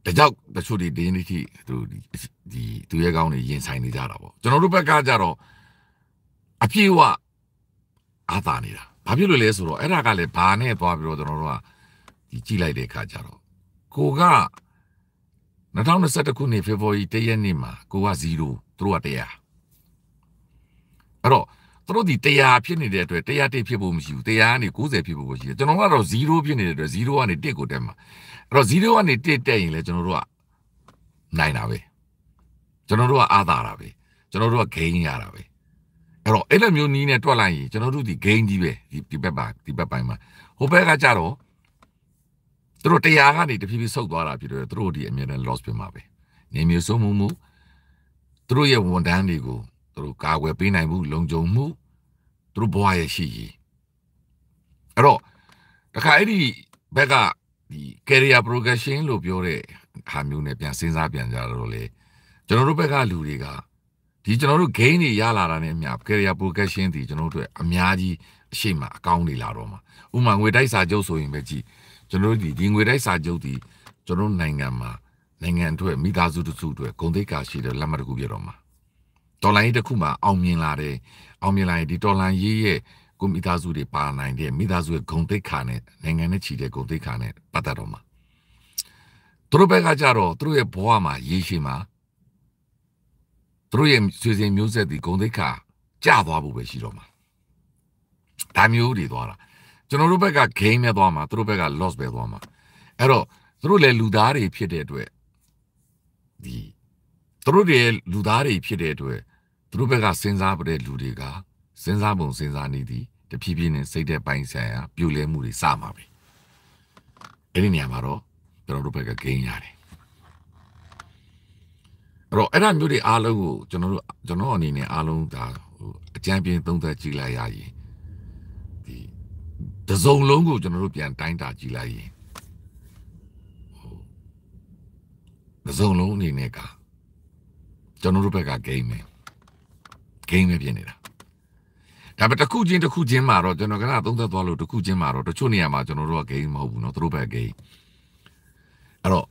ဒါကြောင့်တချို့ဒီဒင်းတိသူဒီသူရဲကောင်းတွေရင်ဆိုင်နေကြတာပေါ့ကျွန်တော်တို့ဘက်ကကြတော့အပြည့်ဝအာသာနေတာဘာဖြစ်လို့လဲဆိုတော့အဲ့ဒါကလည်းဘာနဲ့သွားပြီးတော့ကျွန်တော်တို့ကဒီကြည့်လိုက်တဲ့အခါကျတော့ကိုက2021ခုနှစ်ဖေဖော်ဝါရီ1ရက်နေ့မှာကိုက0သူတို့က100အဲ့တော့သူတို့ဒီ100ဖြစ်နေတဲ့အတွက်100တိဖြစ်ဖို့မရှိဘူး100ကနေ90ဖြစ်ဖို့ရှိတယ်ကျွန်တော်ကတော့0ဖြစ်နေတဲ့အတွက်0ကနေ1ကိုတက်မှာတော့0ကနေ1တက်ရင်လည်းကျွန်တော်တို့ကနိုင်တာပဲကျွန်တော်တို့ကအားသာတာပဲကျွန်တော်တို့က gain ရတာပဲအဲ့တော့အဲ့လိုမျိုးနီးနဲ့တွက်လိုက်ရင်ကျွန်တော်တို့ဒီ gain ကြီးပဲဒီဒီဘက်ပါဒီဘက်ပိုင်းမှာဟိုဘက်ကကြတော့သူတို့တရားကနေတဖြည်းဖြည်းဆုတ်သွားတာဖြစ်တယ်သူတို့ဒီအမြဲတမ်း loss ဖြစ်မှာပဲနေမျိုးစုံမှုမှုသူတို့ရဲ့ဝန်တန်းတွေကိုသူတို့ကာကွယ်ပေးနိုင်မှုလုံခြုံမှုသူတို့ဘဝရဲ့ရှိရည်အဲ့တော့တခါအဲ့ဒီဘက်ကဒီ career progression လို့ပြောတဲ့ဟာမျိုးနဲ့ပြန်စဉ်းစားပြန်ကြတော့လေကျွန်တော်တို့ဘက်ကလူတွေကဒီကျွန်တော်တို့ gain တွေရလာတာနဲ့အမျှ career progression တွေကျွန်တော်တို့အများကြီးအရှိမအကောင်းနေလာတော့မှာဥမာငွေတိုက်စာချုပ်ဆိုရင်ပဲကြည့်ကျွန်တော်တို့ဒီဒီငွေတိုက်စာချုပ်တွေကျွန်တော်နိုင်ငံမှာနိုင်ငံအတွက်မိသားစုတစုအတွက်ဂုဏ်သိက္ခာရှိတဲ့လက်မှတ်တစ်ခုပြတော့မှာတော်လိုင်းတစ်ခုမှာအောင်မြင်လာတယ်အောင်မြင်လာရင်ဒီတော်လိုင်းရေးရဲ့ကိုမိသားစုတွေပါနိုင်တဲ့မိသားစုရဲ့ဂုံတိတ်ခါနဲ့နိုင်ငံနဲ့ချီတဲ့ဂုံတိတ်ခါနဲ့ပတ်သက်တော့မှာသူတို့ဘက်ကကြတော့သူတို့ရဲ့ဘဝမှာရေရှည်မှာသူတို့ရဲ့ဆွေစဉ်မျိုးဆက်ဒီဂုံတိတ်ခါကြသွားဖို့ပဲရှိတော့မှာဒါမျိုးတွေသွားတာကျွန်တော်တို့ဘက်က gain ပဲသွားမှာသူတို့ဘက်က loss ပဲသွားမှာအဲ့တော့သူတို့လည်းလူသားတွေဖြစ်တဲ့အတွက်ဒီသူတို့တွေလူသားတွေဖြစ်တဲ့အတွက်သူတို့ဘက်ကစဉ်းစားပတဲ့လူတွေကစဉ်းစားပုံစဉ်းစားနေသည်တဖြည်းဖြည်းနဲ့စိတ်တဲ့ပိုင်းဆိုင်ရာပြိုလဲမှုတွေစမှာပဲအဲ့ဒီနေရာမှာတော့ကျွန်တော်တို့ဘက်ကဂိမ်းရတယ်အဲ့တော့အဲ့ဒါမျိုးတွေအားလုံးကို ကျွန်တော်တို့ကျွန်တော်အနေနဲ့အားလုံးဒါအကြံပြင်းသုံးသပ်ကြည့်လိုက်ရရင်ဒီတစုံလုံးကိုကျွန်တော်တို့ပြန်တိုင်းတာကြည့်လိုက်ရင်တစုံလုံးအနေနဲ့ကကျွန်တော်တို့ဘက်ကဂိမ်းပဲဂိမ်းပဲဖြစ်နေတာဒါပေမဲ့တစ်ခုချင်းတစ်ခုချင်းမှာတော့ကျွန်တော်ကနသုံးသက်သွားလို့တစ်ခုချင်းမှာတော့တချို့နေရာမှာကျွန်တော်တို့က gain မဟုတ်ဘူးเนาะသူတို့ဘက် gain အဲ့တော့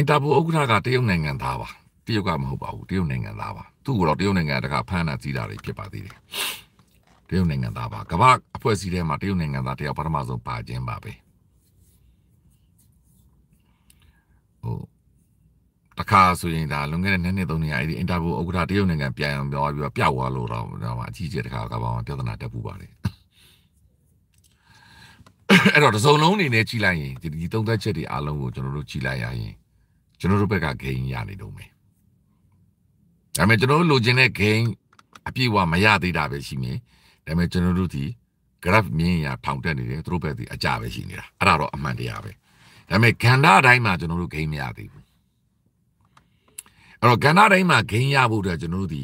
Interpol ဥက္ကဋ္ဌကတရုတ်နိုင်ငံသားပါတရုတ်ကမဟုတ်ပါဘူးတရုတ်နိုင်ငံသားပါသူ့ကိုတော့တရုတ်နိုင်ငံတကဖမ်းတာကြီးတာတွေဖြစ်ပါသေးတယ်တရုတ်နိုင်ငံသားပါကမ္ဘာအဖွဲ့အစည်းထဲမှာတရုတ်နိုင်ငံသားတယောက်ပထမဆုံးပါခြင်းပါပဲဟုတ်တခါဆိုရင်ဒါလွန်ခဲ့တဲ့နှစ်နှစ်သုံးနှစ်အဲ့ဒီအင်တာဗျူးဥက္ကဋ္ဌတရုတ်နိုင်ငံပြန်အောင်ပြောပြီးတော့ပြောက်သွားလို့တော့ဒါမှအကြီးကြီးတခါကဘာမှပြဿနာတက်ဘူးပါလေအဲ့တော့တစ်စုံလုံးအနေနဲ့ကြည်လိုက်ရင်ဒီသုံးသက်ချက်တွေအားလုံးကိုကျွန်တော်တို့ကြည်လိုက်ရရင်ကျွန်တော်တို့ဘက်က gain ရနေတော့မယ်ဒါပေမဲ့ကျွန်တော်တို့လိုချင်တဲ့ gain အပြည့်အဝမရသေးတာပဲရှိနေဒါပေမဲ့ကျွန်တော်တို့ဒီ graph မြင်ရထောင်တက်နေတယ်သူတို့ဘက်ဒီအကြပဲရှိနေတာအဲ့ဒါတော့အမှန်တရားပဲဒါပေမဲ့ကန္တာအတိုင်းမှာကျွန်တော်တို့ gain မရသေးဘူးအဲ့တော့ကဏ္ဍတိုင်းမှာဂိမ်းရဖို့အတွက်ကျွန်တော်တို့ဒီ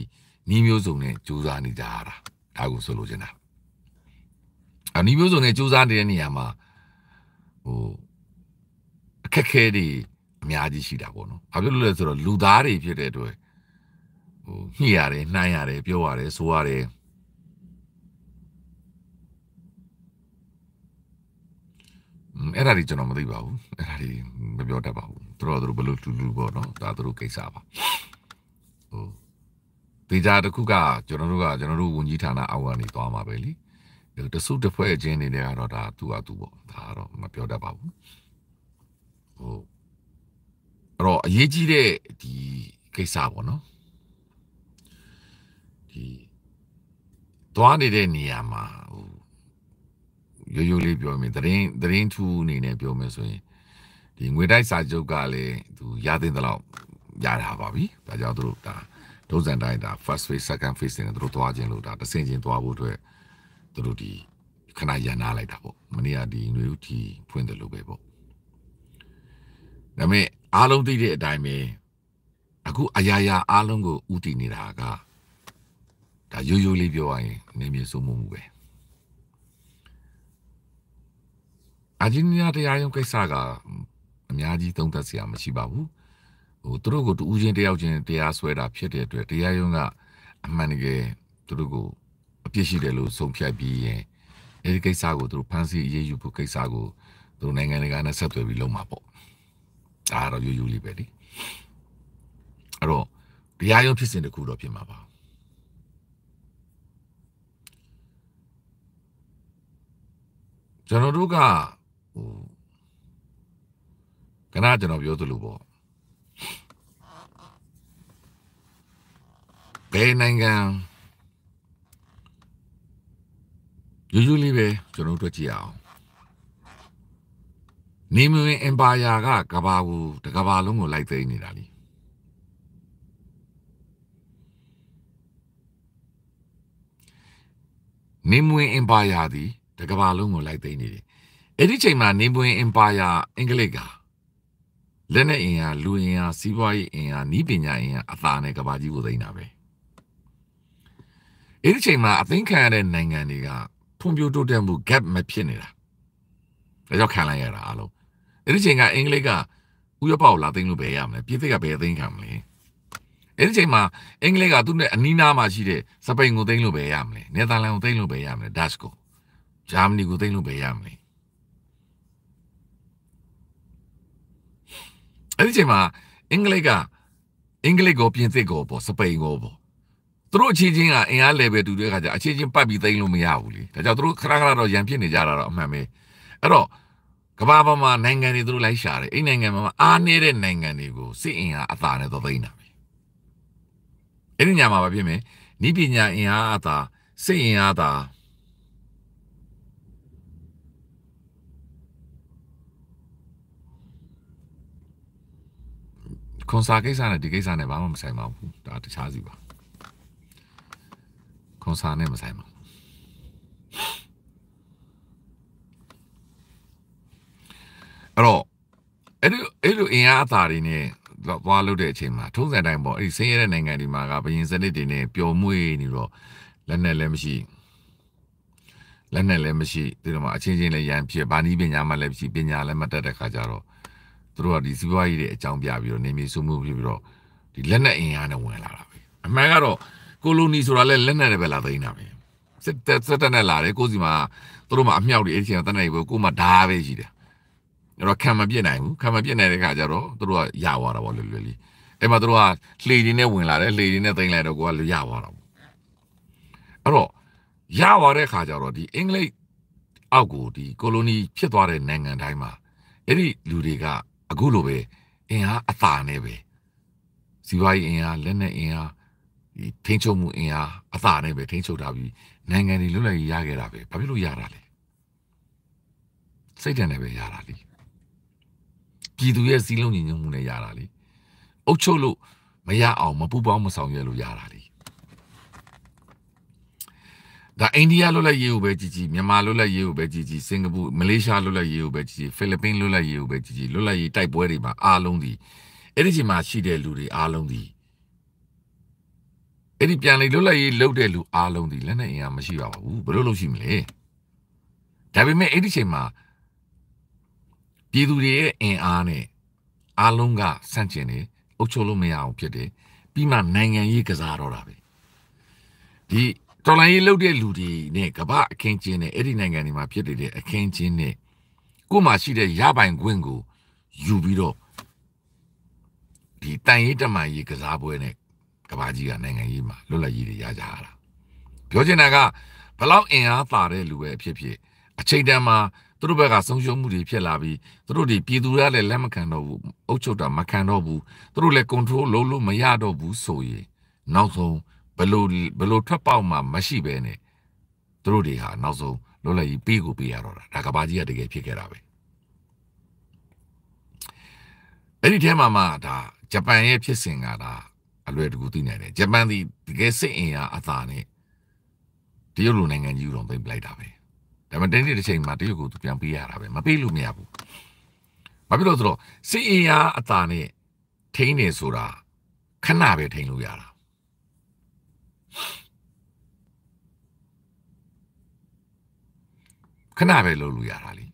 နီးမျိုးစုံနဲ့စူးစမ်းနေကြရတာဒါကိုဆိုလိုချင်တာအနီးမျိုးစုံနဲ့စူးစမ်းနေတဲ့နေရာမှာဟိုအခက်အခဲတွေအများကြီးရှိတာပေါ့နော်ဘာဖြစ်လို့လဲဆိုတော့လူသားတွေဖြစ်တဲ့အတွက်ဟိုညှိရတယ်နှိုင်းရတယ်ပြောရတယ်ဆိုရတယ်အဲ့ဒါတွေကျွန်တော်မသိပါဘူးအဲ့ဒါတွေမပြောတတ်ပါဘူးသူတို့သူတို့ဘလို့တူတူပေါ့နော်ဒါသူတို့ကိစ္စပါဟိုတေချာတစ်ခုကကျွန်တော်တို့ကကျွန်တော်တို့ဝန်ကြီးဌာနအောက်ကနေသွားမှာပဲလေတဆုတစ်ဖွဲ့ချင်းနေနဲ့ကတော့ဒါသူ့အတူပေါ့ဒါကတော့မပြောတတ်ပါဘူးဟိုအဲ့တော့အရေးကြီးတဲ့ဒီကိစ္စပေါ့နော်ဒီသွားနေတဲ့နေရာမှာဟိုရိုးရိုးလေးပြောမယ်တရင်တရင်ထူအနေနဲ့ပြောမယ်ဆိုရင်ဒီငွေတိုက်စာချုပ်ကလည်းသူရသင့်သလောက်ရတာပါပြီဒါကြောင့်သူတို့ဒါဒုစံတိုင်းဒါ first phase second phase တွေသူတို့သွားခြင်းလို့ဒါတဆင်ချင်းသွားဖို့အတွက်သူတို့ဒီခဏရန်နာလိုက်တာပေါ့မနေ့ကဒီငွေဥတီဖွင့်တယ်လို့ပဲပေါ့ဒါပေမဲ့အားလုံးသိတဲ့အတိုင်းပဲအခုအရာရာအားလုံးကိုဥတီနေတာကဒါရိုးရိုးလေးပြောရရင်နေမြေစုံမှုပဲအာဂျင်နီးယားတရားရုံးကိစ္စကအများကြီးသုံးသပ်စရာမရှိပါဘူးဟိုသူတို့ကိုတူဦးချင်းတယောက်ချင်းတရားစွဲတာဖြစ်တဲ့အတွက်တရားရုံးကအမှန်တကယ်သူတို့ကိုအပြစ်ရှိတယ်လို့ဆုံးဖြတ်ပြီးရင်အဲဒီကိစ္စကိုသူတို့ဖမ်းဆီးအရေးယူဖို့ကိစ္စကိုသူတို့နိုင်ငံတကာနဲ့ဆက်သွယ်ပြီးလုပ်မှာပေါ့ဒါကတော့ရိုးရိုးလေးပဲလေအဲ့တော့တရားရုံးဖြစ်စဉ်တစ်ခုတော့ဖြစ်မှာပါကျွန်တော်တို့ကဟိုခဏကျွန်တော်ပြောသလိုပေါ့ဘယ်နိုင်ငံယူယူလေးပဲကျွန်တော်တို့ကြည့်အောင်နေမင်းအင်ပါယာကကဘာကိုတကဘာလုံးကိုလိုက်သိမ်းနေတာလीနေမင်းအင်ပါယာသည်တကဘာလုံးကိုလိုက်သိမ်းနေတယ်အဲ့ဒီချိန်မှာနေမင်းအင်ပါယာအင်္ဂလိပ်ကလက်နဲ့အင်အားလူအင်အားစီးပွားရေးအင်အားနီးပညာအင်အားအသာနဲ့ကဘာကြီးကိုသိနေတာပဲအဲ့ဒီချိန်မှာအသိခံရတဲ့နိုင်ငံတွေကဖွံ့ဖြိုးတိုးတက်မှု gap မဖြစ်နေတာဒါကြောင့်ခံလိုက်ရတာအလုံးအဲ့ဒီချိန်ကအင်္ဂလိပ်ကဥရောပကိုလာသိမ်းလို့ပဲရမလဲပြည်သစ်ကဘယ်သိမ်းခံမလဲအဲ့ဒီချိန်မှာအင်္ဂလိပ်ကသူ့နဲ့အနီးနားမှာရှိတဲ့စပိန်ကိုသိမ်းလို့ပဲရမလဲနယ်သာလန်ကိုသိမ်းလို့ပဲရမလဲဒတ်စ်ကိုဂျာမနီကိုသိမ်းလို့ပဲရမလဲအဲ့ဒီအချိန်မှာအင်္ဂလိပ်ကအင်္ဂလိပ်ကိုပြင်သစ်ကိုပေါ့စပိန်ကိုပေါ့သူတို့အခြေချင်းကအင်အား level တူတဲ့ခါကျအခြေချင်းပတ်ပြီးသိမ်းလို့မရဘူးလေဒါကြောင့်သူတို့ခဏခဏတော့ရန်ဖြစ်နေကြတာတော့အမှန်ပဲအဲ့တော့ကမ္ဘာပေါ်မှာနိုင်ငံတွေသူတို့လိုက်ရှာတယ်အဲ့နိုင်ငံမှာအားနည်းတဲ့နိုင်ငံတွေကိုစစ်အင်အားအသာနဲ့တော့သိမ်းတာပဲအဲ့ဒီညမှာဘာဖြစ်မလဲဤပညာအင်အားအသာစစ်အင်အားသာခွန်စာကိစ္စနဲ့ဒီကိစ္စနဲ့ဘာမှမဆိုင်ပါဘူးဒါတခြားစီပါခွန်စာနဲ့မဆိုင်ပါဘူးအဲ့တော့အဲ့လိုအဲ့လိုအင်အားအသာတွေနဲ့သွားလုပ်တဲ့အချိန်မှာထုံးစံတိုင်းပေါ့အဲ့ဒီဆင်းရဲတဲ့နိုင်ငံတွေမှာကဘရင်စနစ်တွေနဲ့ပျော်မွေ့နေတော့လက်နဲ့လည်းမရှိလက်နဲ့လည်းမရှိဒီလိုမှအချင်းချင်းလည်းရန်ဖြစ်ဗာနီးပညာမှလည်းမရှိပညာလည်းမတတ်တဲ့ခါကျတော့သူတို့ကဒီစီးပွားရေးတွေအကြောင်းပြပြီးတော့နေမြေစုမှုဖြစ်ပြီးတော့ဒီလက်နက်အင်အားနဲ့ဝင်လာတာပဲအမှန်ကတော့ကိုလိုနီဆိုတာလဲလက်နက်တွေပဲလာသိမ်းတာပဲစစ်တပ်စစ်တပ်နဲ့လာတယ်ကိုစီမှာသူတို့မှာအမြောက်တွေအဲ့ဒီချိန်ကတက်နေပြီကိုမှဓာပဲရှိတယ်အဲ့တော့ခံမပြစ်နိုင်ဘူးခံမပြစ်နိုင်တဲ့ခါကျတော့သူတို့ကရသွားတာပေါ့လွယ်လွယ်လေးအဲ့မှာသူတို့ကလှေတွေနဲ့ဝင်လာတယ်လှေတွေနဲ့သိမ်းလိုက်တော့ကိုကရသွားတာပေါ့အဲ့တော့ရသွားတဲ့ခါကျတော့ဒီအင်္ဂလိပ်အောက်ကိုဒီကိုလိုနီဖြစ်သွားတဲ့နိုင်ငံတိုင်းမှာအဲ့ဒီလူတွေကအခုလိုပဲအင်အားအသာနဲ့ပဲစီးပွားရေးအင်အားလက်နက်အင်အားဒီထိန်းချုပ်မှုအင်အားအသာနဲ့ပဲထိန်းချုပ်ထားပြီးနိုင်ငံတွေလွတ်လပ်ရေးရခဲ့တာပဲဘာဖြစ်လို့ရတာလဲစိတ်ဓာတ်နဲ့ပဲရတာလीပြည်သူရဲ့စီးလုံးညီညွတ်မှုနဲ့ရတာလीအုပ်ချုပ်လို့မရအောင်မပူပေါင်းမဆောင်ရွက်လို့ရတာလीဒါအိန္ဒိယလွတ်လပ်ရေးကိုပဲကြည်ကြည်မြန်မာလွတ်လပ်ရေးကိုပဲကြည်ကြည်စင်ကာပူမလေးရှားလွတ်လပ်ရေးကိုပဲကြည်ကြည်ဖိလစ်ပင်းလွတ်လပ်ရေးကိုပဲကြည်ကြည်လွတ်လပ်ရေးတိုက်ပွဲတွေမှာအားလုံးဒီအဲ့ဒီချိန်မှာရှိတဲ့လူတွေအားလုံးဒီအဲ့ဒီပြန်လေလွတ်လပ်ရေးလုပ်တဲ့လူအားလုံးဒီလက်နဲ့အင်အားမရှိပါဘူးဘယ်လိုလုပ်ရှိမလဲဒါပေမဲ့အဲ့ဒီချိန်မှာပြည်သူတွေရဲ့အင်အားနဲ့အားလုံးကဆန့်ကျင်နေအုပ်ချုပ်လို့မရအောင်ဖြစ်တယ်ပြီးမှနိုင်ငံရေးကစားတော့တာပဲဒီတော်လိုင်းရေးလုပ်တဲ့လူတွေနဲ့ကမ္ဘာအခင်းကျင်းနဲ့အဲ့ဒီနိုင်ငံတွေမှာဖြစ်နေတဲ့အခင်းကျင်းနဲ့ကို့မှာရှိတဲ့ရပိုင်ခွင့်ကိုယူပြီးတော့ဒီတန်ရေးတမန်ရေးကစားပွဲနဲ့ကမ္ဘာကြီးကနိုင်ငံရေးမှာလွတ်လပ်ရေးတွေရကြတာပြောချင်တာကဘလောက်အင်အားပါတဲ့လူပဲဖြစ်ဖြစ်အချိန်တန်မှာသူတို့ဘက်ကဆုံးရှုံးမှုတွေဖြစ်လာပြီးသူတို့ဒီပြည်သူရလည်းလက်မခံတော့ဘူးအုပ်ချုပ်တာမခံတော့ဘူးသူတို့လည်း control လုပ်လို့မရတော့ဘူးဆိုရင်နောက်ဆုံးဘလို့ဘလို့ထွက်ပေါက်မှမရှိပဲနဲ့သူတို့တွေဟာနောက်ဆုံးလွတ်လပ်ရေးပေးကိုပေးရတော့တာဒါကဘာကြီးကတကယ်ဖြစ်ခဲ့တာပဲအဲ့ဒီထဲမှာမှဒါဂျပန်ရဲ့ဖြစ်စဉ်ကဒါအလွယ်တကူသိနိုင်တယ်ဂျပန်ဒီတကယ်စစ်အင်အားအသာနဲ့တရုတ်လိုနိုင်ငံကြီးတော့ပြင်ပလိုက်တာပဲဒါပေမဲ့တင်းတစ်ချိန်မှာတရုတ်ကိုသူပြန်ပေးရတာပဲမပေးလို့မရဘူးဘာဖြစ်လို့ဆိုတော့စစ်အင်အားအသာနဲ့ထိန်းနေဆိုတာခဏပဲထိန်းလို့ရတာခဏပဲလုပ်လို့ရတာလေ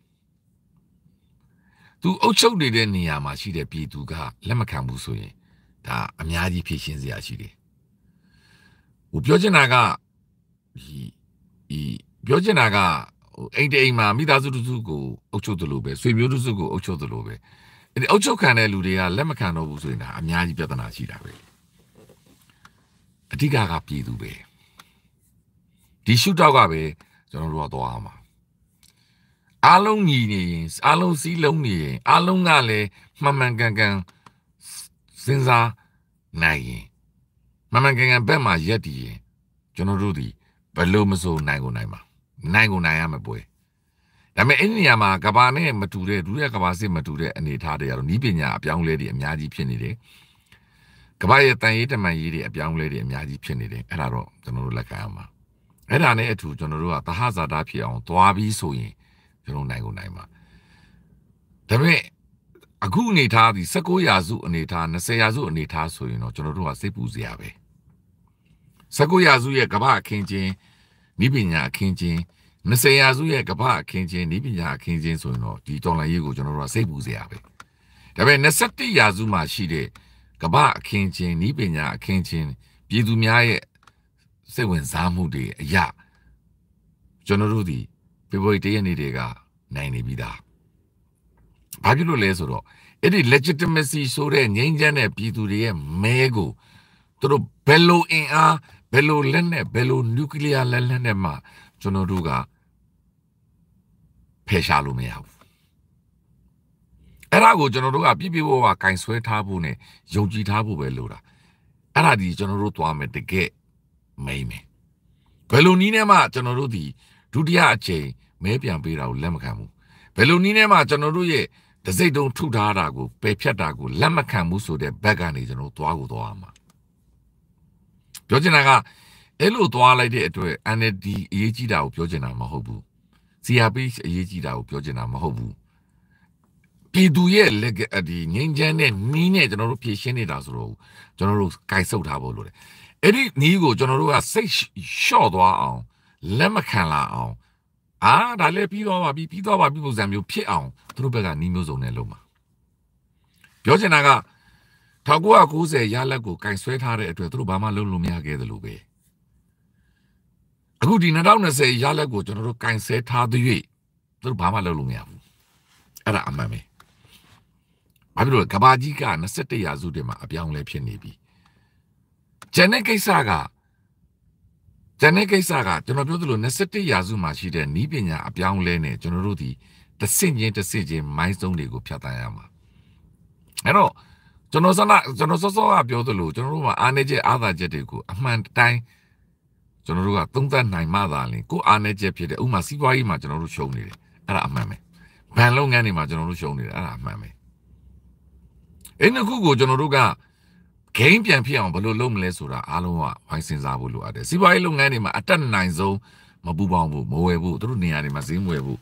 သူအုပ်ချုပ်နေတဲ့နေရာမှာရှိတဲ့ပြည်သူကလက်မခံဘူးဆိုရင်ဒါအများကြီးဖြည့်ရှင်းစရာရှိတယ်ဟိုပြောချင်တာကဒီဒီပြောချင်တာကဟိုအိမ်တိမ်မှာမိသားစုတစ်စုကိုအုပ်ချုပ်သလိုပဲဆွေမျိုးတစ်စုကိုအုပ်ချုပ်သလိုပဲအဲ့ဒီအုပ်ချုပ်ခံတဲ့လူတွေကလက်မခံတော့ဘူးဆိုရင်ဒါအများကြီးပြဿနာရှိတာပဲအဓိကကပြည်သူပဲဒီရှုထောက်ကပဲကျွန်တော်တို့ကသွားမှာအားလုံးညီနေရင်အားလုံးစည်းလုံးနေရင်အားလုံးကလည်းမှန်မှန်ကန်ကန်စဉ်းစားနိုင်ရင်မှန်မှန်ကန်ကန်ဘက်မှာရက်တည်ရင်ကျွန်တော်တို့ဒီဘလို့မဆိုနိုင်ကိုနိုင်မှာနိုင်ကိုနိုင်ရမှာပွဲဒါပေမဲ့အဲ့ဒီနေရာမှာကဘာနဲ့မတူတဲ့ဒုရကဘာစစ်မတူတဲ့အနေထားတွေကတော့ဤပညာအပြောင်းလဲတွေအများကြီးဖြစ်နေတယ်ကဘာရဲ့တန်ရေးတမန်ရေးတွေအပြောင်းလဲတွေအများကြီးဖြစ်နေတယ်အဲ့ဒါတော့ကျွန်တော်တို့လက်ခံအောင်ပါအဲ့ဒါနဲ့အထူးကျွန်တော်တို့ကသဟဇာတာဖြစ်အောင်သွားပြီးဆိုရင်ကျွန်တော်နိုင်ကိုနိုင်မှာဒါပေမဲ့အခုအနေထားဒီ19ရာစုအနေထား20ရာစုအနေထားဆိုရင်တော့ကျွန်တော်တို့ကစိတ်ပူစရာပဲ19ရာစုရဲ့ကမ္ဘာအခင်းချင်းနိပညာအခင်းချင်း20ရာစုရဲ့ကမ္ဘာအခင်းချင်းနိပညာအခင်းချင်းဆိုရင်တော့ဒီတော်လိုင်းရေးကိုကျွန်တော်တို့ကစိတ်ပူစရာပဲဒါပေမဲ့21ရာစုမှာရှိတဲ့ကမ္ဘာအခင်းချင်းနိပညာအခင်းချင်းပြည်သူများရဲ့စိတ်ဝင်စားမှုတွေအရာကျွန်တော်တို့ဒီဖေဖော်ဝါရီ၁ရက်နေ့တွေကနိုင်နေပြီသား။ဘာဖြစ်လို့လဲဆိုတော့အဲ့ဒီ legitimacy ဆိုတဲ့ငြိမ်းချမ်းတဲ့ပြည်သူတွေရဲ့မဲကိုသူတို့ဘယ်လိုအင်အားဘယ်လိုလက်နဲ့ဘယ်လိုနျူကလ িয়ার လက်လက်နဲ့မှကျွန်တော်တို့ကဖယ်ရှားလို့မရဘူးအဲ့ဒါကိုကျွန်တော်တို့ကပြပြဝဝကင်ဆွဲထားဖို့ ਨੇ ယုံကြည်ထားဖို့ပဲလိုတာအဲ့ဒါဒီကျွန်တော်တို့သွားမယ်တကယ်မိမ့်မယ်ဘယ်လိုနည်းနဲ့မှကျွန်တော်တို့ဒီဒုတိယအကြိမ်မဲပြန်ပေးတာကိုလက်မခံဘူးဘယ်လိုနည်းနဲ့မှကျွန်တော်တို့ရဲ့တစိတ်တုံးထုထားတာကိုပယ်ဖြတ်တာကိုလက်မခံဘူးဆိုတဲ့ဘက်ကနေကျွန်တော်သွားကိုသွားရမှာပြောချင်တာကအဲ့လိုသွားလိုက်တဲ့အတွက် NLD အရေးကြီးတာကိုပြောချင်တာမဟုတ်ဘူး CRPH အရေးကြီးတာကိုပြောချင်တာမဟုတ်ဘူးပြည်သူရဲ့လက်ဒီငင်းချမ်းတဲ့နီးနဲ့ကျွန်တော်တို့ဖြည့်ရှင်းနေတာဆိုတော့ကျွန်တော်တို့ကိုင်ဆုပ်ထားဖို့လိုတယ်အဲ့ဒီနီးကိုကျွန်တော်တို့ကစိတ်လျှော့သွားအောင်လက်မခံလာအောင်အာဒါလည်းပြီးတော့ပါပြီပြီးတော့ပါပြီပုံစံမျိုးဖြစ်အောင်သူတို့ဘက်ကနှီးမျိုးစုံနဲ့လုပ်မှာပြောချင်တာက1990ရလက်ကိုကင်ဆွဲထားတဲ့အတွက်သူတို့ဘာမှလုပ်လို့မရခဲ့သလိုပဲအခုဒီ2020ရလက်ကိုကျွန်တော်တို့ကင်ဆယ်ထားသရွေ့သူတို့ဘာမှလုပ်လို့မရဘူးအဲ့ဒါအမှန်ပဲဘာဖြစ်လို့လဲကဘာကြီးက21ရာစုတည်းမှာအပြောင်းလဲဖြစ်နေပြီဂျန်တဲ့ကိစ္စကဂျန်တဲ့ကိစ္စကကျွန်တော်ပြောသလို21ရာစုမှာရှိတဲ့ဤပညာအပြောင်းလဲနဲ့ကျွန်တော်တို့ဒီတဆင့်ချင်းတဆင့်ချင်းမိုင်းစုံတွေကိုဖြတ်တန်းရမှာအဲ့တော့ကျွန်တော်စနကျွန်တော်စောစောကပြောသလိုကျွန်တော်တို့မှာအားနေချက်အားသာချက်တွေကိုအမှန်တိုင်းကျွန်တော်တို့ကသုံးသပ်နိုင်မှသာလင်ကိုအားနေချက်ဖြစ်တဲ့ဥမာစီးပွားရေးမှာကျွန်တော်တို့ရှုံးနေတယ်အဲ့ဒါအမှန်ပဲဘဏ်လုပ်ငန်းတွေမှာကျွန်တော်တို့ရှုံးနေတယ်အဲ့ဒါအမှန်ပဲအဲ့ဒီခုကိုကျွန်တော်တို့ကဂိမ်းပြန်ဖြစ်အောင်ဘယ်လိုလုပ်မလဲဆိုတာအားလုံးကဝိုင်းစဉ်းစားဖို့လိုအပ်တယ်စီးပွားရေးလုပ်ငန်းတွေမှာအတက်နိုင်ဆုံးမပူပေါင်းဖို့မဝယ်ဖို့သူတို့နေရာတွေမှာဈေးမဝယ်ဖို့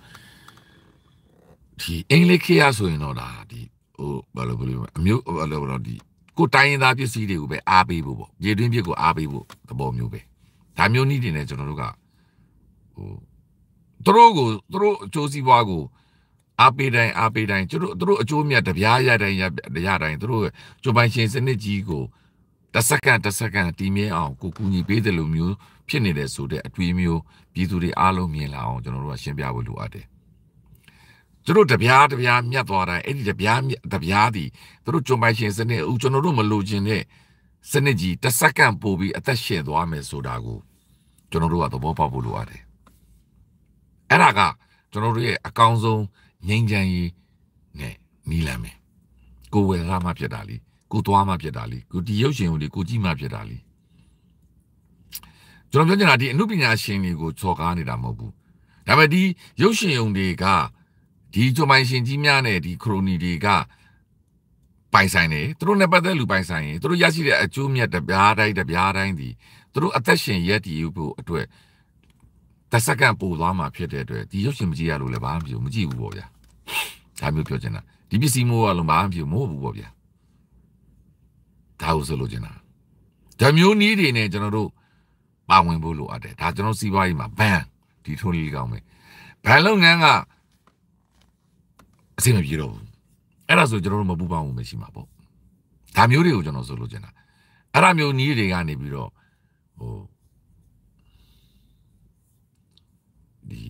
ဒီအင်္ဂလိပ်ခေတ်ရဆိုရင်တော့ဒါဒီဟိုဘာလို့ဘယ်လိုအမျိုးဘာလို့တော့ဒီကိုတိုင်းရင်းသားပစ္စည်းတွေကိုပဲအားပေးဖို့ပေါ့ပြည်တွင်းပြည်ကိုအားပေးဖို့သဘောမျိုးပဲဒါမျိုးနည်းတွေနဲ့ကျွန်တော်တို့ကဟိုသူတို့ကိုသူတို့အကျိုးစီးပွားကိုအားပေးတိုင်းအားပေးတိုင်းသူတို့သူတို့အကျိုးမြတ်တပြားရတိုင်းရရတိုင်းသူတို့ဂျိုဘိုင်ရှင်စနစ်ကြီးကိုတစ်စက္ကန့်တစ်စက္ကန့်တည်မြဲအောင်ကိုကူညီပေးတယ်လို့မျိုးဖြစ်နေတယ်ဆိုတဲ့အတွေးမျိုးပြည်သူတွေအားလုံးမြင်လာအောင်ကျွန်တော်တို့ကရှင်းပြဖို့လိုအပ်တယ်သူတို့တပြားတပြားမြတ်သွားတိုင်းအဲ့ဒီတပြားတပြားဒီသူတို့ဂျွန်ပိုင်ရှင်စနစ်အခုကျွန်တော်တို့မလိုချင်တဲ့စနစ်ကြီးတစ်စက္ကန့်ပို့ပြီးအသက်ရှင်သွားမယ်ဆိုတာကိုကျွန်တော်တို့ကသဘောပေါက်ဖို့လိုအပ်တယ်အဲ့ဒါကကျွန်တော်တို့ရဲ့အကောင်းဆုံးငြိမ်းချမ်းရေးနဲ့နီးလမ်းမယ်ကိုဝယ်ကားမှဖြစ်တာလीကိုသွားမှဖြစ်တာလीကိုဒီရုပ်ရှင်ကိုဒီကိုကြည့်မှဖြစ်တာလीကျွန်တော်ပြောချင်တာဒီအမှုပညာရှင်တွေကိုစော်ကားနေတာမဟုတ်ဘူးဒါပေမဲ့ဒီရုပ်ရှင်ုံတွေကဒီကြွမိုင်ရှင်ကြီးများနဲ့ဒီခရိုနီတွေကပိုင်ဆိုင်နေသူတို့နဲ့ပတ်သက်လူပိုင်ဆိုင်ရင်သူတို့ရရှိတဲ့အကျိုးမြတ်တပြားတိုင်းတပြားတိုင်းဒီသူတို့အသက်ရှင်ရည်တည်ဖို့အတွက်တစ်စက္ကန့်ပို့သွားမှာဖြစ်တဲ့အတွက်ဒီရုပ်ရှင်မကြည့်ရလို့လည်းဘာမှမဖြစ်ဘူးမကြည့်ဘူးပေါ့ဗျာဒါမျိုးပြောချင်တာဒီပစ္စည်းမိုးကလုံးဘာမှမဖြစ်ဘူးမဟုတ်ဘူးပေါ့ဗျာဒါကိုဆိုလိုချင်တာဒါမျိုးနည်းတွေနဲ့ကျွန်တော်တို့ပါဝင်ဖို့လိုအပ်တယ်ဒါကျွန်တော်စီးပွားရေးမှာဘန်ဒီထုံးလေးကောင်းမယ်ဘန်လုပ်ငန်းကအဆင်မပြေတော့ဘူးအဲ့ဒါဆိုကျွန်တော်တို့မပူပေါင်းဘူးမရှိမှာပေါ့ဒါမျိုးတွေကိုကျွန်တော်ဆိုလိုချင်တာအဲ့ဒါမျိုးနည်းတွေကနေပြီးတော့ဟိုဒီ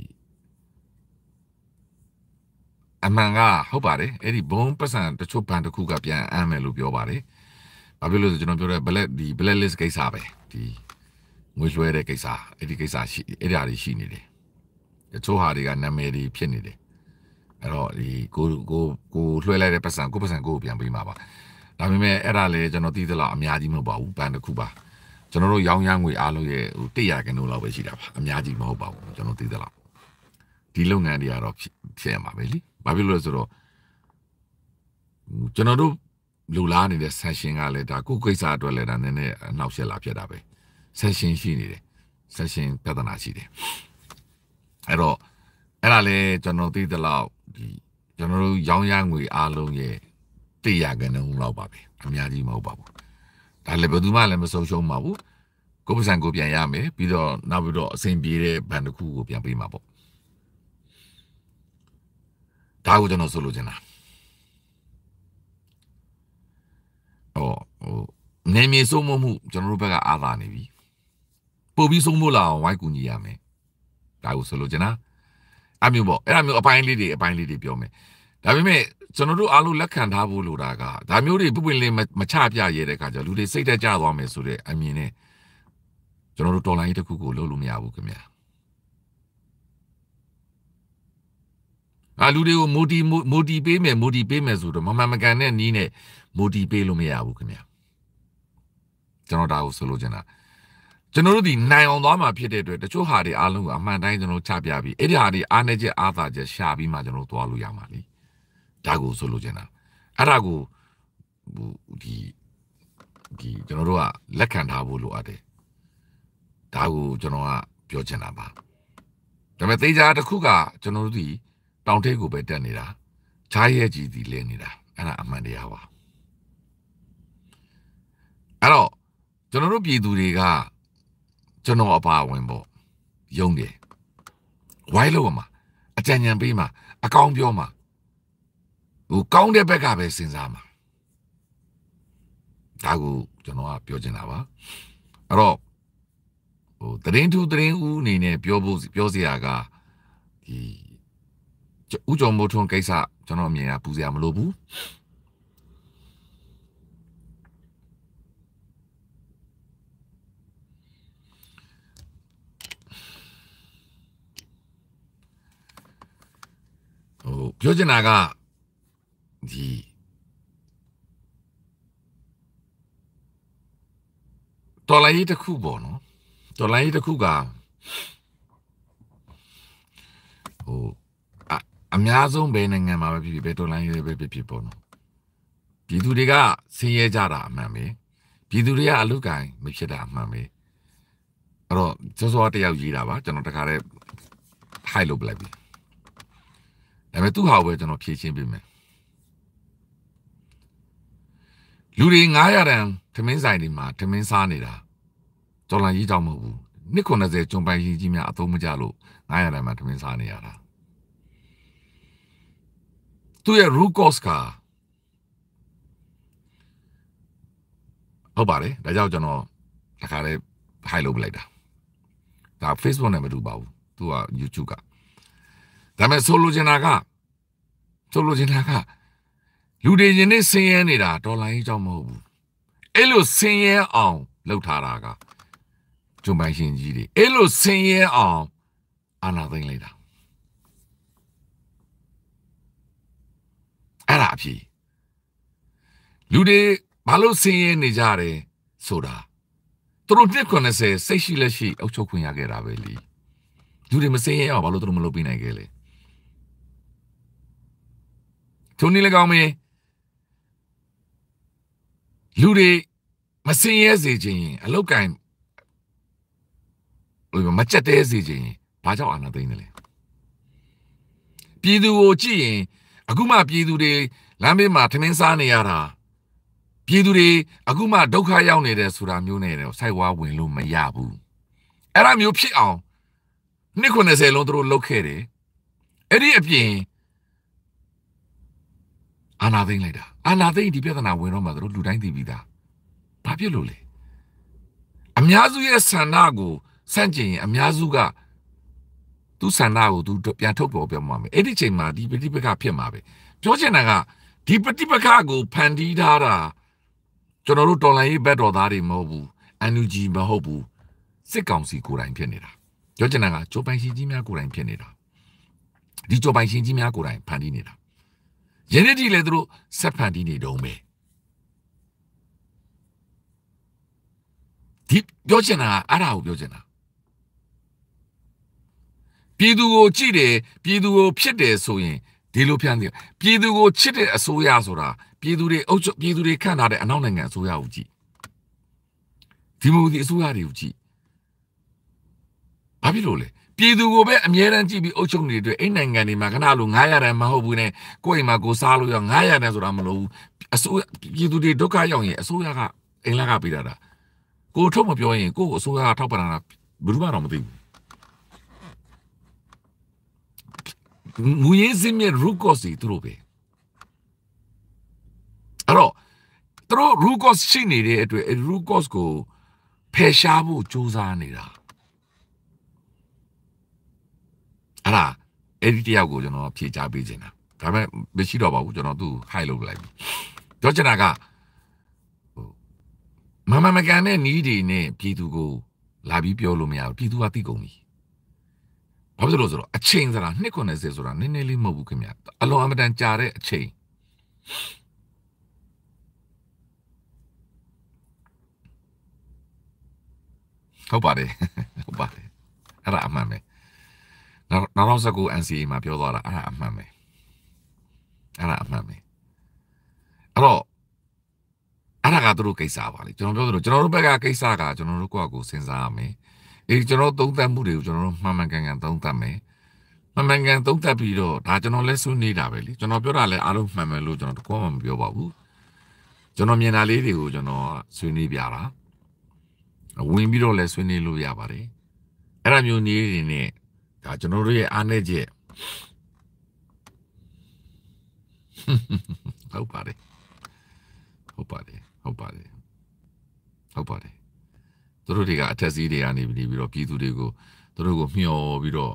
အမှန်ကဟုတ်ပါတယ်အဲ့ဒီဘုံပတ်စံတချို့ဘန်တစ်ခုကပြန်အမ်းမယ်လို့ပြောပါတယ်ဘာဖြစ်လို့လဲဆိုကျွန်တော်ပြောတဲ့ black ဒီ black list ကိစ္စပဲဒီငွေလွှဲတဲ့ကိစ္စအဲ့ဒီကိစ္စရှိအဲ့ဒါတွေရှိနေတယ်တချို့ဟာတွေကနာမည်တွေဖြစ်နေတယ်အဲ့တော့ဒီကိုကိုကိုလွှဲလိုက်တဲ့ပတ်စံကိုပတ်စံကိုပြန်ပေးမှာပါဒါပေမဲ့အဲ့ဒါလေကျွန်တော်သိသလောက်အများကြီးမဟုတ်ပါဘူးဘန်တစ်ခုပါကျွန်တော်တို့ရောင်းရငွေအားလုံးရဲ့ဟို100ကင်းလောက်ပဲရှိတာပါအများကြီးမဟုတ်ပါဘူးကျွန်တော်သိသလားဒီလုပ်ငန်းတွေကတော့ဖြစ်ရမှာပဲလीဘာဖြစ်လို့လဲဆိုတော့ကျွန်တော်တို့လူလားနေတဲ့ session ကလည်းဒါကိုယ်ကိစ္စအတွက်လည်းဒါနည်းနည်းအနှောက်အယှက်လာဖြစ်တာပဲ session ရှိနေတယ် session ပြဿနာရှိတယ်အဲ့တော့အဲ့ဒါလည်းကျွန်တော်သိသလောက်ဒီကျွန်တော်တို့ရောင်းရငွေအားလုံးရဲ့100ကင်းလောက်ပါပဲအများကြီးမဟုတ်ပါဘူးဒါလည်းဘယ်သူမှလည်းမဆုံးရှုံးပါဘူးကိုပစံကိုပြန်ရမယ်ပြီးတော့နောက်ပြီးတော့အဆင်ပြေတဲ့ဘန်တစ်ခုကိုပြန်ပေးမှာပေါ့ဒါကိုကျွန်တော်ဆိုလိုချင်တာဟောဟိုနေမီဆုံးမမှုကျွန်တော်တို့ဘက်ကအာသာနေပြီပို့ပြီးဆုံးမလာအောင်ဝိုင်းကူညီရမယ်ဒါကိုဆိုလိုချင်တာအဲ့မျိုးပေါ့အဲ့မျိုးအပိုင်းလေးတွေအပိုင်းလေးတွေပြောမယ်ဒါပေမဲ့ကျွန်တော်တို့အားလုံးလက်ခံထားဖို့လိုတာကဒါမျိုးတွေပြပွင့်လင်းမချပြရဲတဲ့ခါကျလူတွေစိတ်တက်ကြသွားမယ်ဆိုတဲ့အမြင်နဲ့ကျွန်တော်တို့တော်လိုင်းတစ်ခုကိုလုပ်လို့မရဘူးခင်ဗျာအာလူတွေကိုမိုတီမိုတီပေးမယ်မိုတီပေးမယ်ဆိုတော့မမှန်မကန်တဲ့နီးနဲ့မိုတီပေးလို့မရဘူးခင်ဗျာကျွန်တော်ဒါကိုဆိုလိုချင်တာကျွန်တော်တို့ဒီနိုင်အောင်သွားမှာဖြစ်တဲ့အတွက်တချို့ဟာတွေအားလုံးကအမှန်တိုင်းကျွန်တော်ချပြပြီးအဲ့ဒီဟာတွေအားနေချက်အားသာချက်ရှာပြီးမှကျွန်တော်တို့သွားလို့ရမှာလी။ဒါကိုဆိုလိုချင်တာအဲ့ဒါကိုဟိုဒီဒီကျွန်တော်တို့ကလက်ခံထားဖို့လိုအပ်တယ်ဒါကိုကျွန်တော်ကပြောချင်တာပါဒါပေမဲ့သေချာတစ်ခုကကျွန်တော်တို့ဒီတောင်ထိပ်ကိုပဲတက်နေတာခြားရဲကြီးဒီလဲနေတာအဲ့ဒါအမှန်တရားပါအဲ့တော့ကျွန်တော်တို့ပြည်သူတွေကကျွန်တော်အပါဝင်ပေါ့ယုံတယ်ဝိုင်းလို့မှာအကြံဉာဏ်ပေးမှာအကောင်ပြောမှာဟိုကောင်းတဲ့ဘက်ကပဲစဉ်းစားမှာဒါကိုကျွန်တော်ကပြောချင်တာပါအဲ့တော့ဟိုတရင်သူတရင်ဦးအနေနဲ့ပြောဖို့ပြောစရာကဒီဥကြုံမိုးထွန်းကိစ္စကျွန်တော်အမြင်ကပူစရာမလိုဘူးဟိုပြောချင်တာကဒီတော်လိုင်းတစ်ခုပေါ့နော်တော်လိုင်းတစ်ခုကဟိုအအများဆုံးပဲနိုင်ငံမှာပဲဖြစ်ဖြစ်ပဲတော်လိုင်းရေးပဲဖြစ်ဖြစ်ပေါ့နော်ပြည်သူတွေကဆင်းရဲကြတာအမှန်ပဲပြည်သူတွေကအလုကန်မဖြစ်တာအမှန်ပဲအဲ့တော့စောစောတယောက်ရေးတာပါကျွန်တော်တခါတည်းထိုက်လို့ပြလိုက်ပြီဒါပေမဲ့သူ့ဟာကိုပဲကျွန်တော်ဖြည့်ချင်းပေးမယ်လူတွေ900တန်သမင်းဆိုင်တွေမှာသမင်းစားနေတာတော်လန်ကြီးကြောင့်မဟုတ်ဘူးနှစ်90ကျွန်ပိုင်ရင်ကြီးများအသုံးမကျလို့900တန်မှာသမင်းစားနေရတာသူရဲ့ root cause ကဟုတ်ပါတယ်ဒါကြောင့်ကျွန်တော်တခါလေး high လုပ်လိုက်တာဒါ Facebook နဲ့မတူပါဘူးသူက YouTube ကဒါပေမဲ့ဆိုလိုချင်တာကဆိုလိုချင်တာကလူတွေယနေ့ဆင်းရဲနေတာဒေါ်လာကြီးကြောင့်မဟုတ်ဘူးအဲ့လိုဆင်းရဲအောင်လုပ်ထားတာကဂျွန်ပိုင်ရှင်ကြီးတွေအဲ့လိုဆင်းရဲအောင်အာဏာသိမ်းလိုက်တာအဲ့ဒါအဖြစ်လူတွေဘာလို့ဆင်းရဲနေကြတယ်ဆိုတာသူတို့နှစ်90စိတ်ရှိလက်ရှိအုပ်ချုပ်ခွင့်ရခဲ့တာပဲလေလူတွေမစင်းရအောင်ဘာလို့သူတို့မလုပ်ပေးနိုင်ခဲ့လဲသူနေလည်းကောင်းမင်းလူတွေမစင်ရဲစေခြင်းရင် အလောက်ကင်ဘယ်မှာချက်တဲစေခြင်းရင်ဘာကြောင့်အာဏာသိမ်းတယ်လဲပြည်သူကိုကြည့်ရင်အခုမှပြည်သူတွေလမ်းဘေးမှာထမင်းစားနေရတာပြည်သူတွေအခုမှဒုက္ခရောက်နေတယ်ဆိုတာမျိုးနဲ့တော့စိုက်ဝါဝင်လို့မရဘူးအဲ့ဒါမျိုးဖြစ်အောင်နှစ်90လုံးသူတို့လုပ်ခဲ့တယ်အဲ့ဒီအပြင်အာနာသိမ့်လိုက်တာအာနာသိမ့်ဒီပြဿနာဝင်တော့မှသူတို့လူတိုင်းသိပြီးသားဘာဖြစ်လို့လဲအများစုရဲ့ဆန္ဒကိုစန့်ကျင်ရင်အများစုကသူဆန္ဒကိုသူပြန်ထုတ်ပေါ်ပြောမှာပဲအဲ့ဒီချိန်မှာဒီပฏิပက္ခဖြစ်မှာပဲပြောချင်တာကဒီပฏิပက္ခကိုဖန်တီးထားတာကျွန်တော်တို့တော်လိုင်းရေးဘက်တော်သားတွေမဟုတ်ဘူး NUG မဟုတ်ဘူးစစ်ကောင်စီကိုယ်တိုင်ဖြစ်နေတာပြောချင်တာကကြိုပိုင်ရှင်ကြီးများကိုယ်တိုင်ဖြစ်နေတာဒီကြိုပိုင်ရှင်ကြီးများကိုယ်တိုင်ဖန်တီးနေတာယနေ့ဒီလည်းသူတို့ဆက်ဖန်တီးနေတုံးပဲဒီပြောချင်တာအဲ့ဒါကိုပြောချင်တာပြည်သူကိုကြည့်တယ်ပြည်သူကိုဖြစ်တယ်ဆိုရင်ဒီလိုဖြန်းတယ်ပြည်သူကိုချစ်တဲ့အစိုးရဆိုတာပြည်သူတွေအုပ်ချုပ်ပြည်သူတွေခန့်ထားတဲ့အနောက်နိုင်ငံအစိုးရကိုကြည့်ဒီမိုကရေစီအစိုးရတွေကိုကြည့်ဘာဖြစ်လို့လဲပြည်သူကိုပဲအမြဲတမ်းကြည့်ပြီးအုပ်ချုပ်နေတဲ့အဲ့နိုင်ငံတွေမှာခဏလို့900တန်မဟုတ်ဘူးနဲ့ကိုယ့်အိမ်မှာကိုစားလို့ရ900တန်ဆိုတာမလို့အစိုးပြည်သူတွေဒုက္ခရောက်ရင်အစိုးရကအိမ်လက်ကပေးတာဒါကိုထုတ်မပြောရင်ကိုကိုအစိုးရကထောက်ပံ့တာဘယ်သူမှတော့မသိဘူးမူရင်းစင်းမြရူကော့စီသူတို့ပဲအဲ့တော့သူတို့ရူကော့ရှိနေတဲ့အတွက်ရူကော့ကိုဖယ်ရှားဖို့စူးစမ်းနေတာအဲ့ဒါအဲ့ဒီတယောက်ကိုကျွန်တော်ဖြေချပေးခြင်းတာဒါပေမဲ့မရှိတော့ပါဘူးကျွန်တော်သူ့ high လုပ်လိုက်ပြီပြောချင်တာကဟိုမမမကန်တဲ့နီးတွေနဲ့ပြည်သူကိုလာပြီးပြောလို့မရဘူးပြည်သူကသိကုန်ပြီဘာဖြစ်လို့ဆိုတော့အချိန်ဆိုတာ290ဆိုတာနည်းနည်းလေးမဟုတ်ဘူးခင်ဗျာအလွန်အမတန်ကြာတဲ့အချိန်ဟုတ်ပါတယ်ဟုတ်ပါတယ်အဲ့ဒါအမှန်ပဲနောက်နောက်19 NCA မှာပြောသွားတာအဲ့ဒါအမှန်ပဲအဲ့ဒါအမှန်ပဲအဲ့တော့အဲ့ဒါကသူတို့ကိစ္စပါလေကျွန်တော်ပြောသလိုကျွန်တော်တို့ဘက်ကကိစ္စကကျွန်တော်တို့ကိုယ့်အကူစဉ်းစားရမယ်အေးကျွန်တော်သုံးသပ်မှုတွေကိုကျွန်တော်တို့မှန်မှန်ကန်ကန်သုံးသပ်မယ်မှန်မှန်ကန်သုံးသပ်ပြီးတော့ဒါကျွန်တော်လဲဆွနေတာပဲလေကျွန်တော်ပြောတာလဲအားလုံးမှန်မယ်လို့ကျွန်တော်တကောမှမပြောပါဘူးကျွန်တော်မြင်တာလေးတွေကိုကျွန်တော်ဆွေးနွေးပြတာဝင်ပြီးတော့လဲဆွေးနွေးလို့ရပါတယ်အဲ့ဒါမျိုးနေနေနဲ့ဒါကျွန်တော်တို့ရဲ့အားနည်းချက်ဟုတ်ပါတယ်ဟုတ်ပါတယ်ဟုတ်ပါတယ်ဟုတ်ပါတယ်သူတို့တွေကအထက်စီးတွေကနေပြီးပြီးတော့ပြည်သူတွေကိုသူတို့ကိုမျှော်ပြီးတော့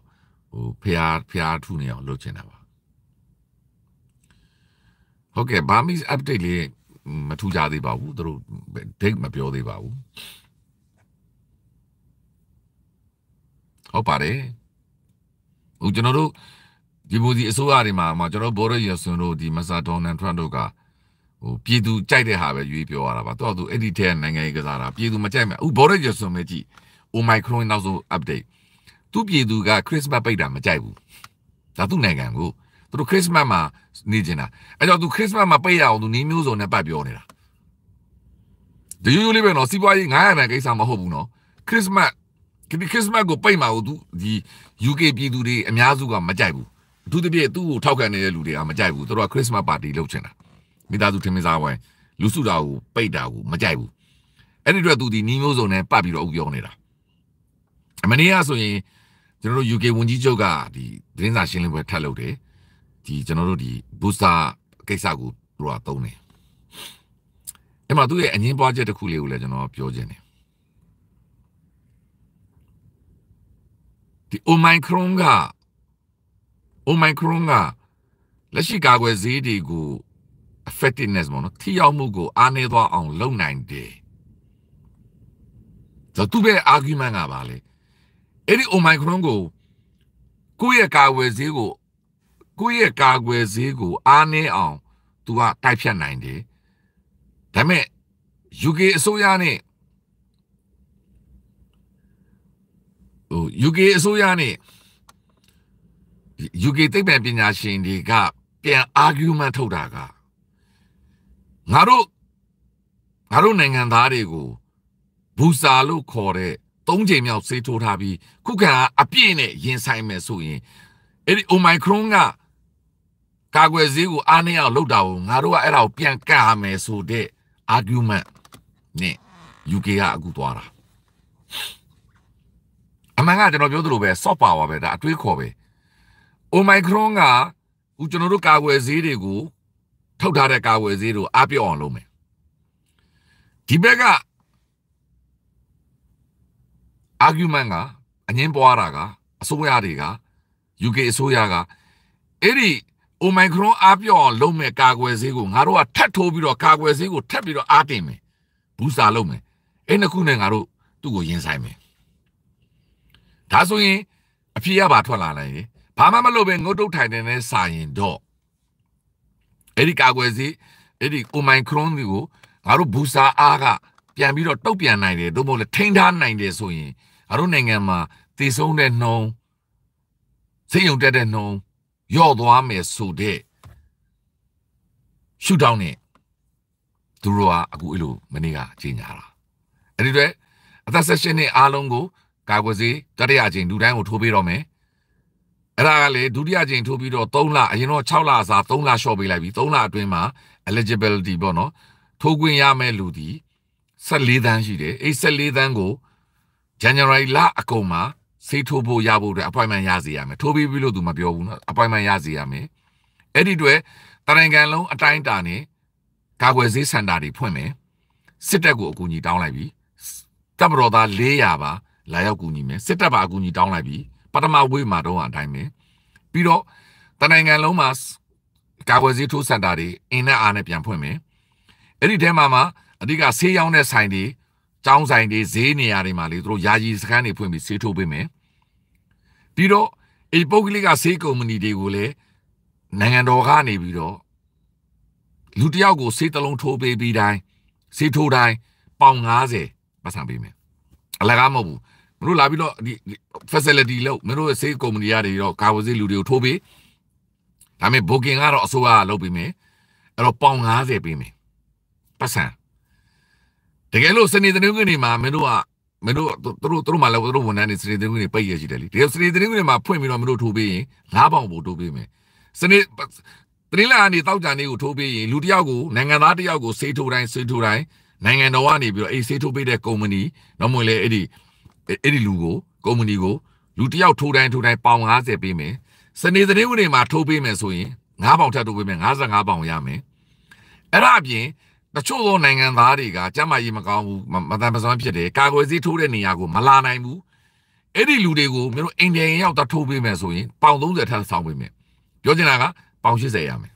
ဟိုဖျားဖျားထုနေအောင်လုပ်ချင်တာပါဟုတ်ကဲ့ဘာမီ update လေးမထူကြသေးပါဘူးသူတို့ date မပြောသေးပါဘူးဟုတ်ပါတယ်ဟိုကျွန်တော်တို့ဒီပိုစီအစိုးရတွေမှာမှာကျွန်တော်ဘော်ရရဆွန်တို့ဒီမဆာဒေါ်နန်ထရန့်တို့ကဟိုပြည်သူကြိုက်တဲ့ဟာပဲရွေးပြောရတာပါသူကသူအဲ့ဒီထဲနိုင်ငံရေးကစားတာပြည်သူမကြိုက်မှအခုဘော်ရရဆွန်ပဲကြည့် Omicron နောက်ဆုံး update သူပြည်သူက Christmas ပိတ်တာမကြိုက်ဘူးဒါသူနိုင်ငံကိုသူတို့ Christmas မှာနေကျင်တာအဲ့တော့သူ Christmas မှာပိတ်ရအောင်သူနေမျိုးစုံနဲ့ပတ်ပြောနေတာဒီရိုးရိုးလေးပဲနော်စီးပွားရေး900ရန်ကိစ္စမဟုတ်ဘူးနော် Christmas ဒီခရစ်စမတ်ကိုပိတ်မှာကိုသူဒီ UK ပြည်သူတွေအများစုကမကြိုက်ဘူးအထူးသဖြင့်သူ့ကိုထောက်ခံနေတဲ့လူတွေကမကြိုက်ဘူးသူတို့ကခရစ်စမတ်ပါတီလုပ်ချင်တာမိသားစုထင်မစားဝိုင်းလူစုတာကိုပိတ်တာကိုမကြိုက်ဘူးအဲ့ဒီတော့သူဒီနီးမျိုးစုံနဲ့ပတ်ပြီးတော့ဥပြောနေတာအမနေ့ကဆိုရင်ကျွန်တော်တို့ UK ဝန်ကြီးချုပ်ကဒီသတင်းစာရှင်းလင်းပွဲထပ်လုပ်တယ်ဒီကျွန်တော်တို့ဒီ booster ကိစ္စကိုသူကသုံးတယ်အဲ့မှာသူ့ရဲ့အငင်းပွားချက်တစ်ခုလေးကိုလည်းကျွန်တော်ပြောခြင်းတယ်ဒီ Omicron က Omicron ကလက်ရှိကာကွယ်ဆေးတွေကို effectiveness ပေါ့နော်ထိရောက်မှုကို အားနည်းသွားအောင်လုပ်နိုင်တယ်။ဒါသူ့ရဲ့ argument ကပါလေ။အဲ့ဒီ Omicron ကိုကိုယ့်ရဲ့ကာကွယ်ဆေးကိုကိုယ့်ရဲ့ကာကွယ်ဆေးကိုအားနည်းအောင်သူကတိုက်ဖြတ်နိုင်တယ်။ဒါပေမဲ့ UK အစိုးရနဲ့ဟို UK အစိုးရနဲ့ UK သိပ္ပံပညာရှင်တွေကပြန် argument ထုတ်တာကငါတို့ငါတို့နိုင်ငံသားတွေကိုဘူစာလို့ခေါ်တဲ့သုံးချိန်မြောက်ဆေးထိုးထားပြီးခုခံအပြည့်နဲ့ရင်ဆိုင်မယ်ဆိုရင်အဲ့ဒီ Omicron ကကာကွယ်ဆေးကိုအားနည်းအောင်လုပ်တာကိုငါတို့ကအဲ့ဒါကိုပြန်ကတ်ရမယ်ဆိုတဲ့ argument နဲ့ UK ကအခုသွားတာအမှန်ကကျွန်တော်ပြောသလိုပဲ soft power ပဲဒါအတွေးခေါ်ပဲ Omicron ကခုကျွန်တော်တို့ကာကွယ်ဆေးတွေကိုထုတ်ထားတဲ့ကာကွယ်ဆေးတို့အပြော့အောင်လုပ်မယ်ဒီဘက်က argument ကအငင်းပွားတာကအစိုးရတွေက UK အစိုးရကအဲ့ဒီ Omicron အပြော့အောင်လုပ်မယ်ကာကွယ်ဆေးကိုငါတို့ကထပ်ထိုးပြီးတော့ကာကွယ်ဆေးကိုထပ်ပြီးတော့အားတင်မယ်ဘူးစာလုပ်မယ်အဲ့နှစ်ခုနဲ့ငါတို့သူ့ကိုရင်ဆိုင်မယ်ဒါဆိုရင်အဖြေရပါထွက်လာနိုင်တယ်ဘာမှမလုပ်ပဲငုတ်တုတ်ထိုင်တယ်နဲ့စာရင်တော့အဲ့ဒီကာကွယ်စီအဲ့ဒီ Omicron တွေကိုငါတို့ဘူစာအားကပြန်ပြီးတော့တုတ်ပြန်နိုင်တယ်သို့မဟုတ်လည်းထိန်းထားနိုင်တယ်ဆိုရင်ငါတို့နိုင်ငံမှာတည်ဆုံးတဲ့နှုံစိတ်ယုံတက်တဲ့နှုံယော့သွားမယ်ဆိုတဲ့ရှူတောင်းနဲ့သူတို့ကအခုအဲ့လိုမနေ့ကကြီးညာတာအဲ့ဒီတော့အသက်ဆက်ရှင်နဲ့အားလုံးကိုကာကွယ်ဆေးတတိယအကြိမ်လူတိုင်းကိုထိုးပေးတော့မယ်အဲ့ဒါကလေဒုတိယကြိမ်ထိုးပြီးတော့3လအရင်တော့6လအစား3လလျှော့ပေးလိုက်ပြီ3လအတွင်းမှာ eligibility ပေါ့နော်ထိုးခွင့်ရမယ့်လူဒီ14သန်းရှိတယ်အဲ့14သန်းကို January လအကုန်မှာဆေးထိုးဖို့ရဖို့အတွက် appointment ရစီရမယ်ထိုးပြီးပြီလို့သူမပြောဘူးနော် appointment ရစီရမယ်အဲ့ဒီတွေ့တရံကန်လုံးအတိုင်းတာနဲ့ကာကွယ်ဆေးစင်တာတွေဖွင့်မယ်စစ်တပ်ကိုအကူအညီတောင်းလိုက်ပြီတပ်မတော်သား400ပါလာရောက်ကူညီမယ်စစ်တပ်ပါအကူအညီတောင်းလိုက်ပြီပထမဝေးမှာတော့အတိုင်းပဲပြီးတော့တနိုင်ငံလုံးမှာကာကွယ်ဆေးထိုးစင်တာတွေအင်နဲ့အားနဲ့ပြန်ဖွင့်မယ်အဲ့ဒီထဲမှာမှာအဓိကဆေးရောင်းတဲ့ဆိုင်တွေကျောင်းဆိုင်တွေဈေးနေရာတွေမှာလေသူတို့ယာယီစခန်းတွေဖွင့်ပြီးဆေးထိုးပေးမယ်ပြီးတော့အေပုတ်ကလေးကဆေးကုမ္ပဏီတွေကိုလည်းနိုင်ငံတော်ကနေပြီးတော့လူတယောက်ကိုဆေးတလုံးထိုးပေးပြီးတိုင်းဆေးထိုးတိုင်းပေါင်90ပတ်စံပေးမယ်အလကားမဟုတ်ဘူးတို့လာပြီးတော့ဒီ facility လို့မင်းတို့ဆေးကုမ္ပဏီရတွေတော့ကာဝဆေးလူတွေကိုထိုးပေးဒါပေမဲ့ booking ကတော့အစိုးရကလုပ်ပေးမယ်အဲ့တော့ပေါင်90ပေးမယ်ပတ်စံတကယ်လို့စနေသတင်းတွေမှာမင်းတို့ကမင်းတို့တို့တို့မှလည်းတို့ဝန်ထမ်းတွေစနေသတင်းတွေပိတ်ရရှိတယ်လေတကယ်စနေသတင်းတွေမှာဖွင့်ပြီးတော့မင်းတို့ထိုးပေးရင်၅ပေါင်ပို့ထိုးပေးမယ်စနေသတင်းလာကနေတောက်ကြံလေးကိုထိုးပေးရင်လူတစ်ယောက်ကိုနိုင်ငံသားတစ်ယောက်ကိုဆေးထိုးတိုင်းဆေးထိုးတိုင်းနိုင်ငံတော်ကနေပြီးတော့အေးဆေးထိုးပေးတဲ့ကုမ္ပဏီတော့မွေလေအဲ့ဒီအဲ့ဒီလူကိုကုမ္ပဏီကိုလူတယောက်ထိုးတိုင်းထိုးတိုင်းပေါင်50ပေးမယ်စနေစနေဥနေမှာထိုးပေးမယ်ဆိုရင်9ပေါင်ထပ်ထိုးပေးမယ်55ပေါင်ရမယ်အဲ့ဒါအပြင်တချို့သောနိုင်ငံသားတွေကကျမကြီးမကောင်းဘူးမတန်မစွမ်းဖြစ်တယ်ကာကွယ်ဆေးထိုးတဲ့နေရာကိုမလာနိုင်ဘူးအဲ့ဒီလူတွေကိုမင်းတို့အိန္ဒိယရောက်တာထိုးပေးမယ်ဆိုရင်ပေါင်30ထပ်ဆောင်ပေးမယ်ပြောချင်တာကပေါင်80ရမယ်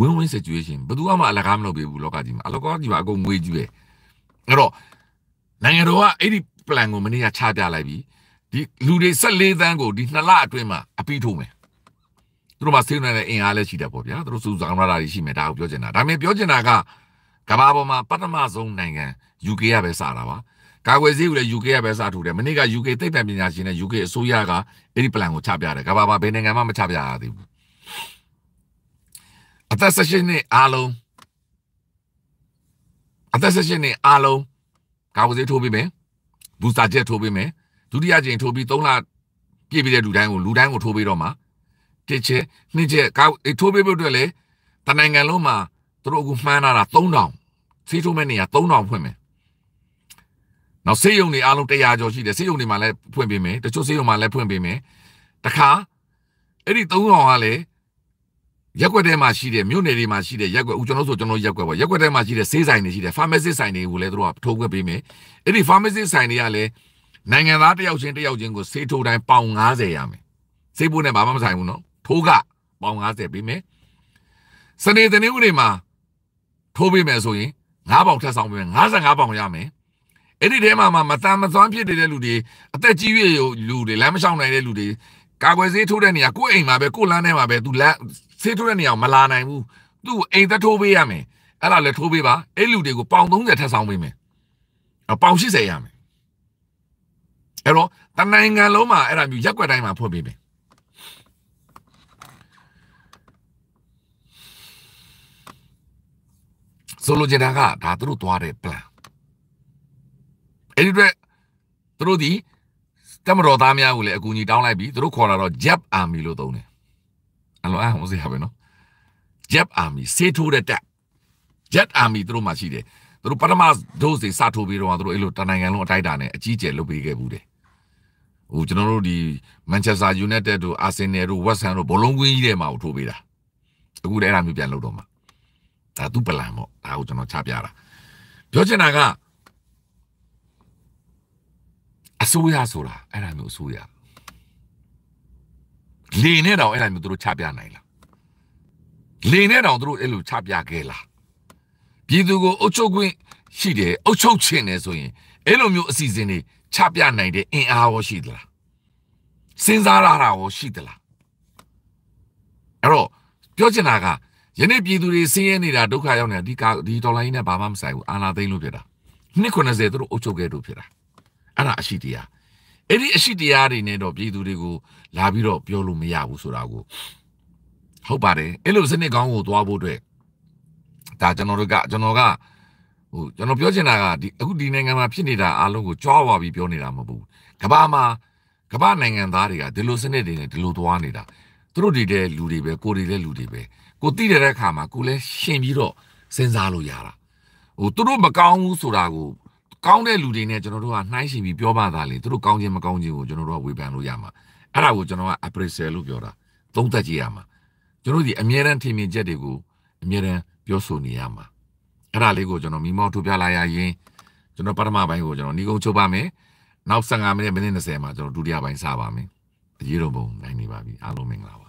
win win situation ဘယ်သူမှအလကားမလုပ်ပေးဘူးလောကကြီးမှာအလကားကြီးမှာအကုန်ငွေကြီးပဲအဲ့တော့နိုင်ငံတော်ကအဲ့ဒီ plan ကိုမနေ့ကချပြလိုက်ပြီဒီလူတွေ14သန်းကိုဒီနှစ်လအတွင်းမှာအပြီးထိုးမယ်သူတို့မှာစေနိုင်တဲ့အင်အားလည်းရှိတယ်ပေါ့ဗျာသူတို့စူဆောင်ရတာရှိမယ်ဒါကိုပြောချင်တာဒါပေမဲ့ပြောချင်တာကကမ္ဘာပေါ်မှာပထမဆုံးနိုင်ငံ UK ကပဲစတာပါကာကွယ်ဆေးကိုလည်း UK ကပဲစထုတ်တယ်မနေ့က UK သိပ္ပံပညာရှင်နဲ့ UK အစိုးရကအဲ့ဒီ plan ကိုချပြတယ်ကမ္ဘာမှာဘယ်နိုင်ငံမှမချပြရသေးဘူးအသက်16နှစ်အားလုံးအသက်16နှစ်အားလုံးကာဝဆေးထိုးပေးမယ်ဘူစတာချက်ထိုးပေးမယ်ဒုတိယကြိမ်ထိုးပြီး3လပြည့်ပြီးတဲ့လူတိုင်းကိုလူတိုင်းကိုထိုးပေးတော့မှာတစ်ချက်နှစ်ချက်ကာထိုးပေးဖို့အတွက်လည်းတနိုင်ငံလုံးမှာသူတို့အခုမှန်းလာတာ3000ဆေးထိုးမဲ့နေရ3000ဖွင့်မယ်နောက်ဆေးရုံတွေအားလုံး100ကျော်ရှိတယ်ဆေးရုံတွေမှာလည်းဖွင့်ပေးမယ်တချို့ဆေးရုံမှာလည်းဖွင့်ပေးမယ်တခါအဲ့ဒီ3000ကလည်းရက်ွက်ထဲမှာရှိတဲ့မြို့နယ်တွေမှာရှိတဲ့ရက်ွက်ဦးကျွန်တော်ဆိုကျွန်တော်ရက်ွက်ပေါ့ရက်ွက်ထဲမှာရှိတဲ့ဆေးဆိုင်တွေရှိတဲ့ pharmacy ဆိုင်တွေကိုလည်းတို့ကထိုးခွက်ပေးမယ်အဲ့ဒီ pharmacy ဆိုင်တွေကလည်းနိုင်ငံသားတယောက်ချင်းတယောက်ချင်းကိုဆေးထိုးတိုင်းပေါင်90ရမယ်ဆေးဖို့နဲ့ဘာမှမဆိုင်ဘူးနော်ထိုးကပေါင်90ပေးမယ်စနေတနင်္ဂနွေမှာထိုးပေးမယ်ဆိုရင်9ပေါင်ထပ်ဆောင်ပေးမယ်55ပေါင်ရမယ်အဲ့ဒီထဲမှာမှမတန်မသွမ်းဖြစ်နေတဲ့လူတွေအသက်ကြီးရွယ်လူတွေလမ်းမလျှောက်နိုင်တဲ့လူတွေကာကွယ်ဆေးထိုးတဲ့နေရာကိုယ့်အိမ်မှာပဲကိုယ့်လမ်းထဲမှာပဲသူလမ်းဆေးထိုးတဲ့နေရာမလာနိုင်ဘူးသူ့အိမ်သက်ထိုးပေးရမယ်အဲ့ဒါလည်းထိုးပေးပါအဲ့လူတွေကိုပေါင်30ထပ်ဆောင်ပေးမယ်အပေါင်80ရမယ်အဲ့တော့တနိုင်ငံလုံးမှာအဲ့ဒါမျိုးရက်ွက်တိုင်းမှာဖွင့်ပေးမယ်ဆိုလိုချင်တာကဒါသူတို့သွားတဲ့ plan အဲ့ဒီအတွက်သူတို့ဒီတမတော်သားများကိုလည်းအကူအညီတောင်းလိုက်ပြီးသူတို့ခေါ်လာတော့ Jap Army လို့သုံးတယ်အလောအားဟိုစေဟာပဲနော် Jet Army စေထိုးတဲ့တပ် Jet Army သူတို့မှရှိတယ်သူတို့ပထမဒုစီစထိုးပြီးတော့သူတို့အဲ့လိုတနိုင်ငံလုံးအတိုက်တာနဲ့အကြီးကျယ်လုပ်ပေးခဲ့ဘူးတယ်ဟိုကျွန်တော်တို့ဒီ Manchester United တို့ Arsenal တို့ West Ham တို့ဘလုံးကွင်းကြီးတွေမှာကိုထိုးပေးတာအခုလည်းအဲ့ဒါမျိုးပြန်လုပ်တော့မှာဒါသူ့ပလန်ပေါ့ဒါကိုကျွန်တော်ချပြတာပြောချင်တာကအစိုးရဆိုတာအဲ့ဒါမျိုးအစိုးရလေနဲ့တောင်အဲ့လိုမျိုးသူတို့ချပြနိုင်လားလေနဲ့တောင်သူတို့အဲ့လိုချပြခဲ့လားပြည်သူကိုအုပ်ချုပ်ခွင့်ရှိတယ်အုပ်ချုပ်ခြင်းတယ်ဆိုရင်အဲ့လိုမျိုးအစီအစဉ်တွေချပြနိုင်တဲ့အင်အားရောရှိသလားစဉ်းစားရတာရောရှိသလားအဲ့တော့ပြောချင်တာကယနေ့ပြည်သူတွေဆင်းရဲနေတာဒုက္ခရောက်နေတာဒီကဒီဒေါ်လာကြီးနဲ့ဘာမှမဆိုင်ဘူးအာနာသိန်းလို့ဖြစ်တာ290သူတို့အုပ်ချုပ်ခဲ့လို့ဖြစ်တာအဲ့ဒါအရှိတရားအဲ့ဒီအရှိတရားတွေနဲ့တော့ပြည်သူတွေကိုလာပြီးတော့ပြောလို့မရဘူးဆိုတာကိုဟုတ်ပါတယ်အဲ့လိုစနစ်ကောင်းကိုသွားဖို့အတွက်ဒါကျွန်တော်တို့ကကျွန်တော်ကဟိုကျွန်တော်ပြောချင်တာကဒီအခုဒီနိုင်ငံမှာဖြစ်နေတာအားလုံးကိုကြွားဝါပြီးပြောနေတာမဟုတ်ဘူးကမ္ဘာမှာကမ္ဘာနိုင်ငံသားတွေကဒီလိုစနစ်တွေနဲ့ဒီလိုသွားနေတာသူတို့တွေတဲ့လူတွေပဲကိုတွေတဲ့လူတွေပဲကိုတိတဲ့အခါမှာကိုလည်းရှင်ပြီးတော့စဉ်းစားလို့ရတာဟိုသူတို့မကောင်းဘူးဆိုတာကိုကောင်းတဲ့လူတွေနဲ့ကျွန်တော်တို့ကနှိုင်းယှဉ်ပြီးပြောပါသားလေသူတို့ကောင်းခြင်းမကောင်းခြင်းကိုကျွန်တော်တို့ကဝေဖန်လို့ရမှာအဲ့ဒါကိုကျွန်တော်က appraisal လို့ပြောတာသုံးသပ်ကြည့်ရမှာကျွန်တော်ဒီအမြဲတမ်းထင်မြင်ချက်တွေကိုအမြဲတမ်းပြောဆိုနေရမှာအဲ့ဒါလေးကိုကျွန်တော်မိမောထုတ်ပြလာရရင်ကျွန်တော်ပထမပိုင်းကိုကျွန်တော်နှီးကုန်းချုပ်ပါမယ်နောက်15မိနစ်မိနစ်20မှာကျွန်တော်ဒုတိယပိုင်းစပါမယ်အရေးတော်ပုံနိုင်နေပါပြီအားလုံးမင်္ဂလာပါ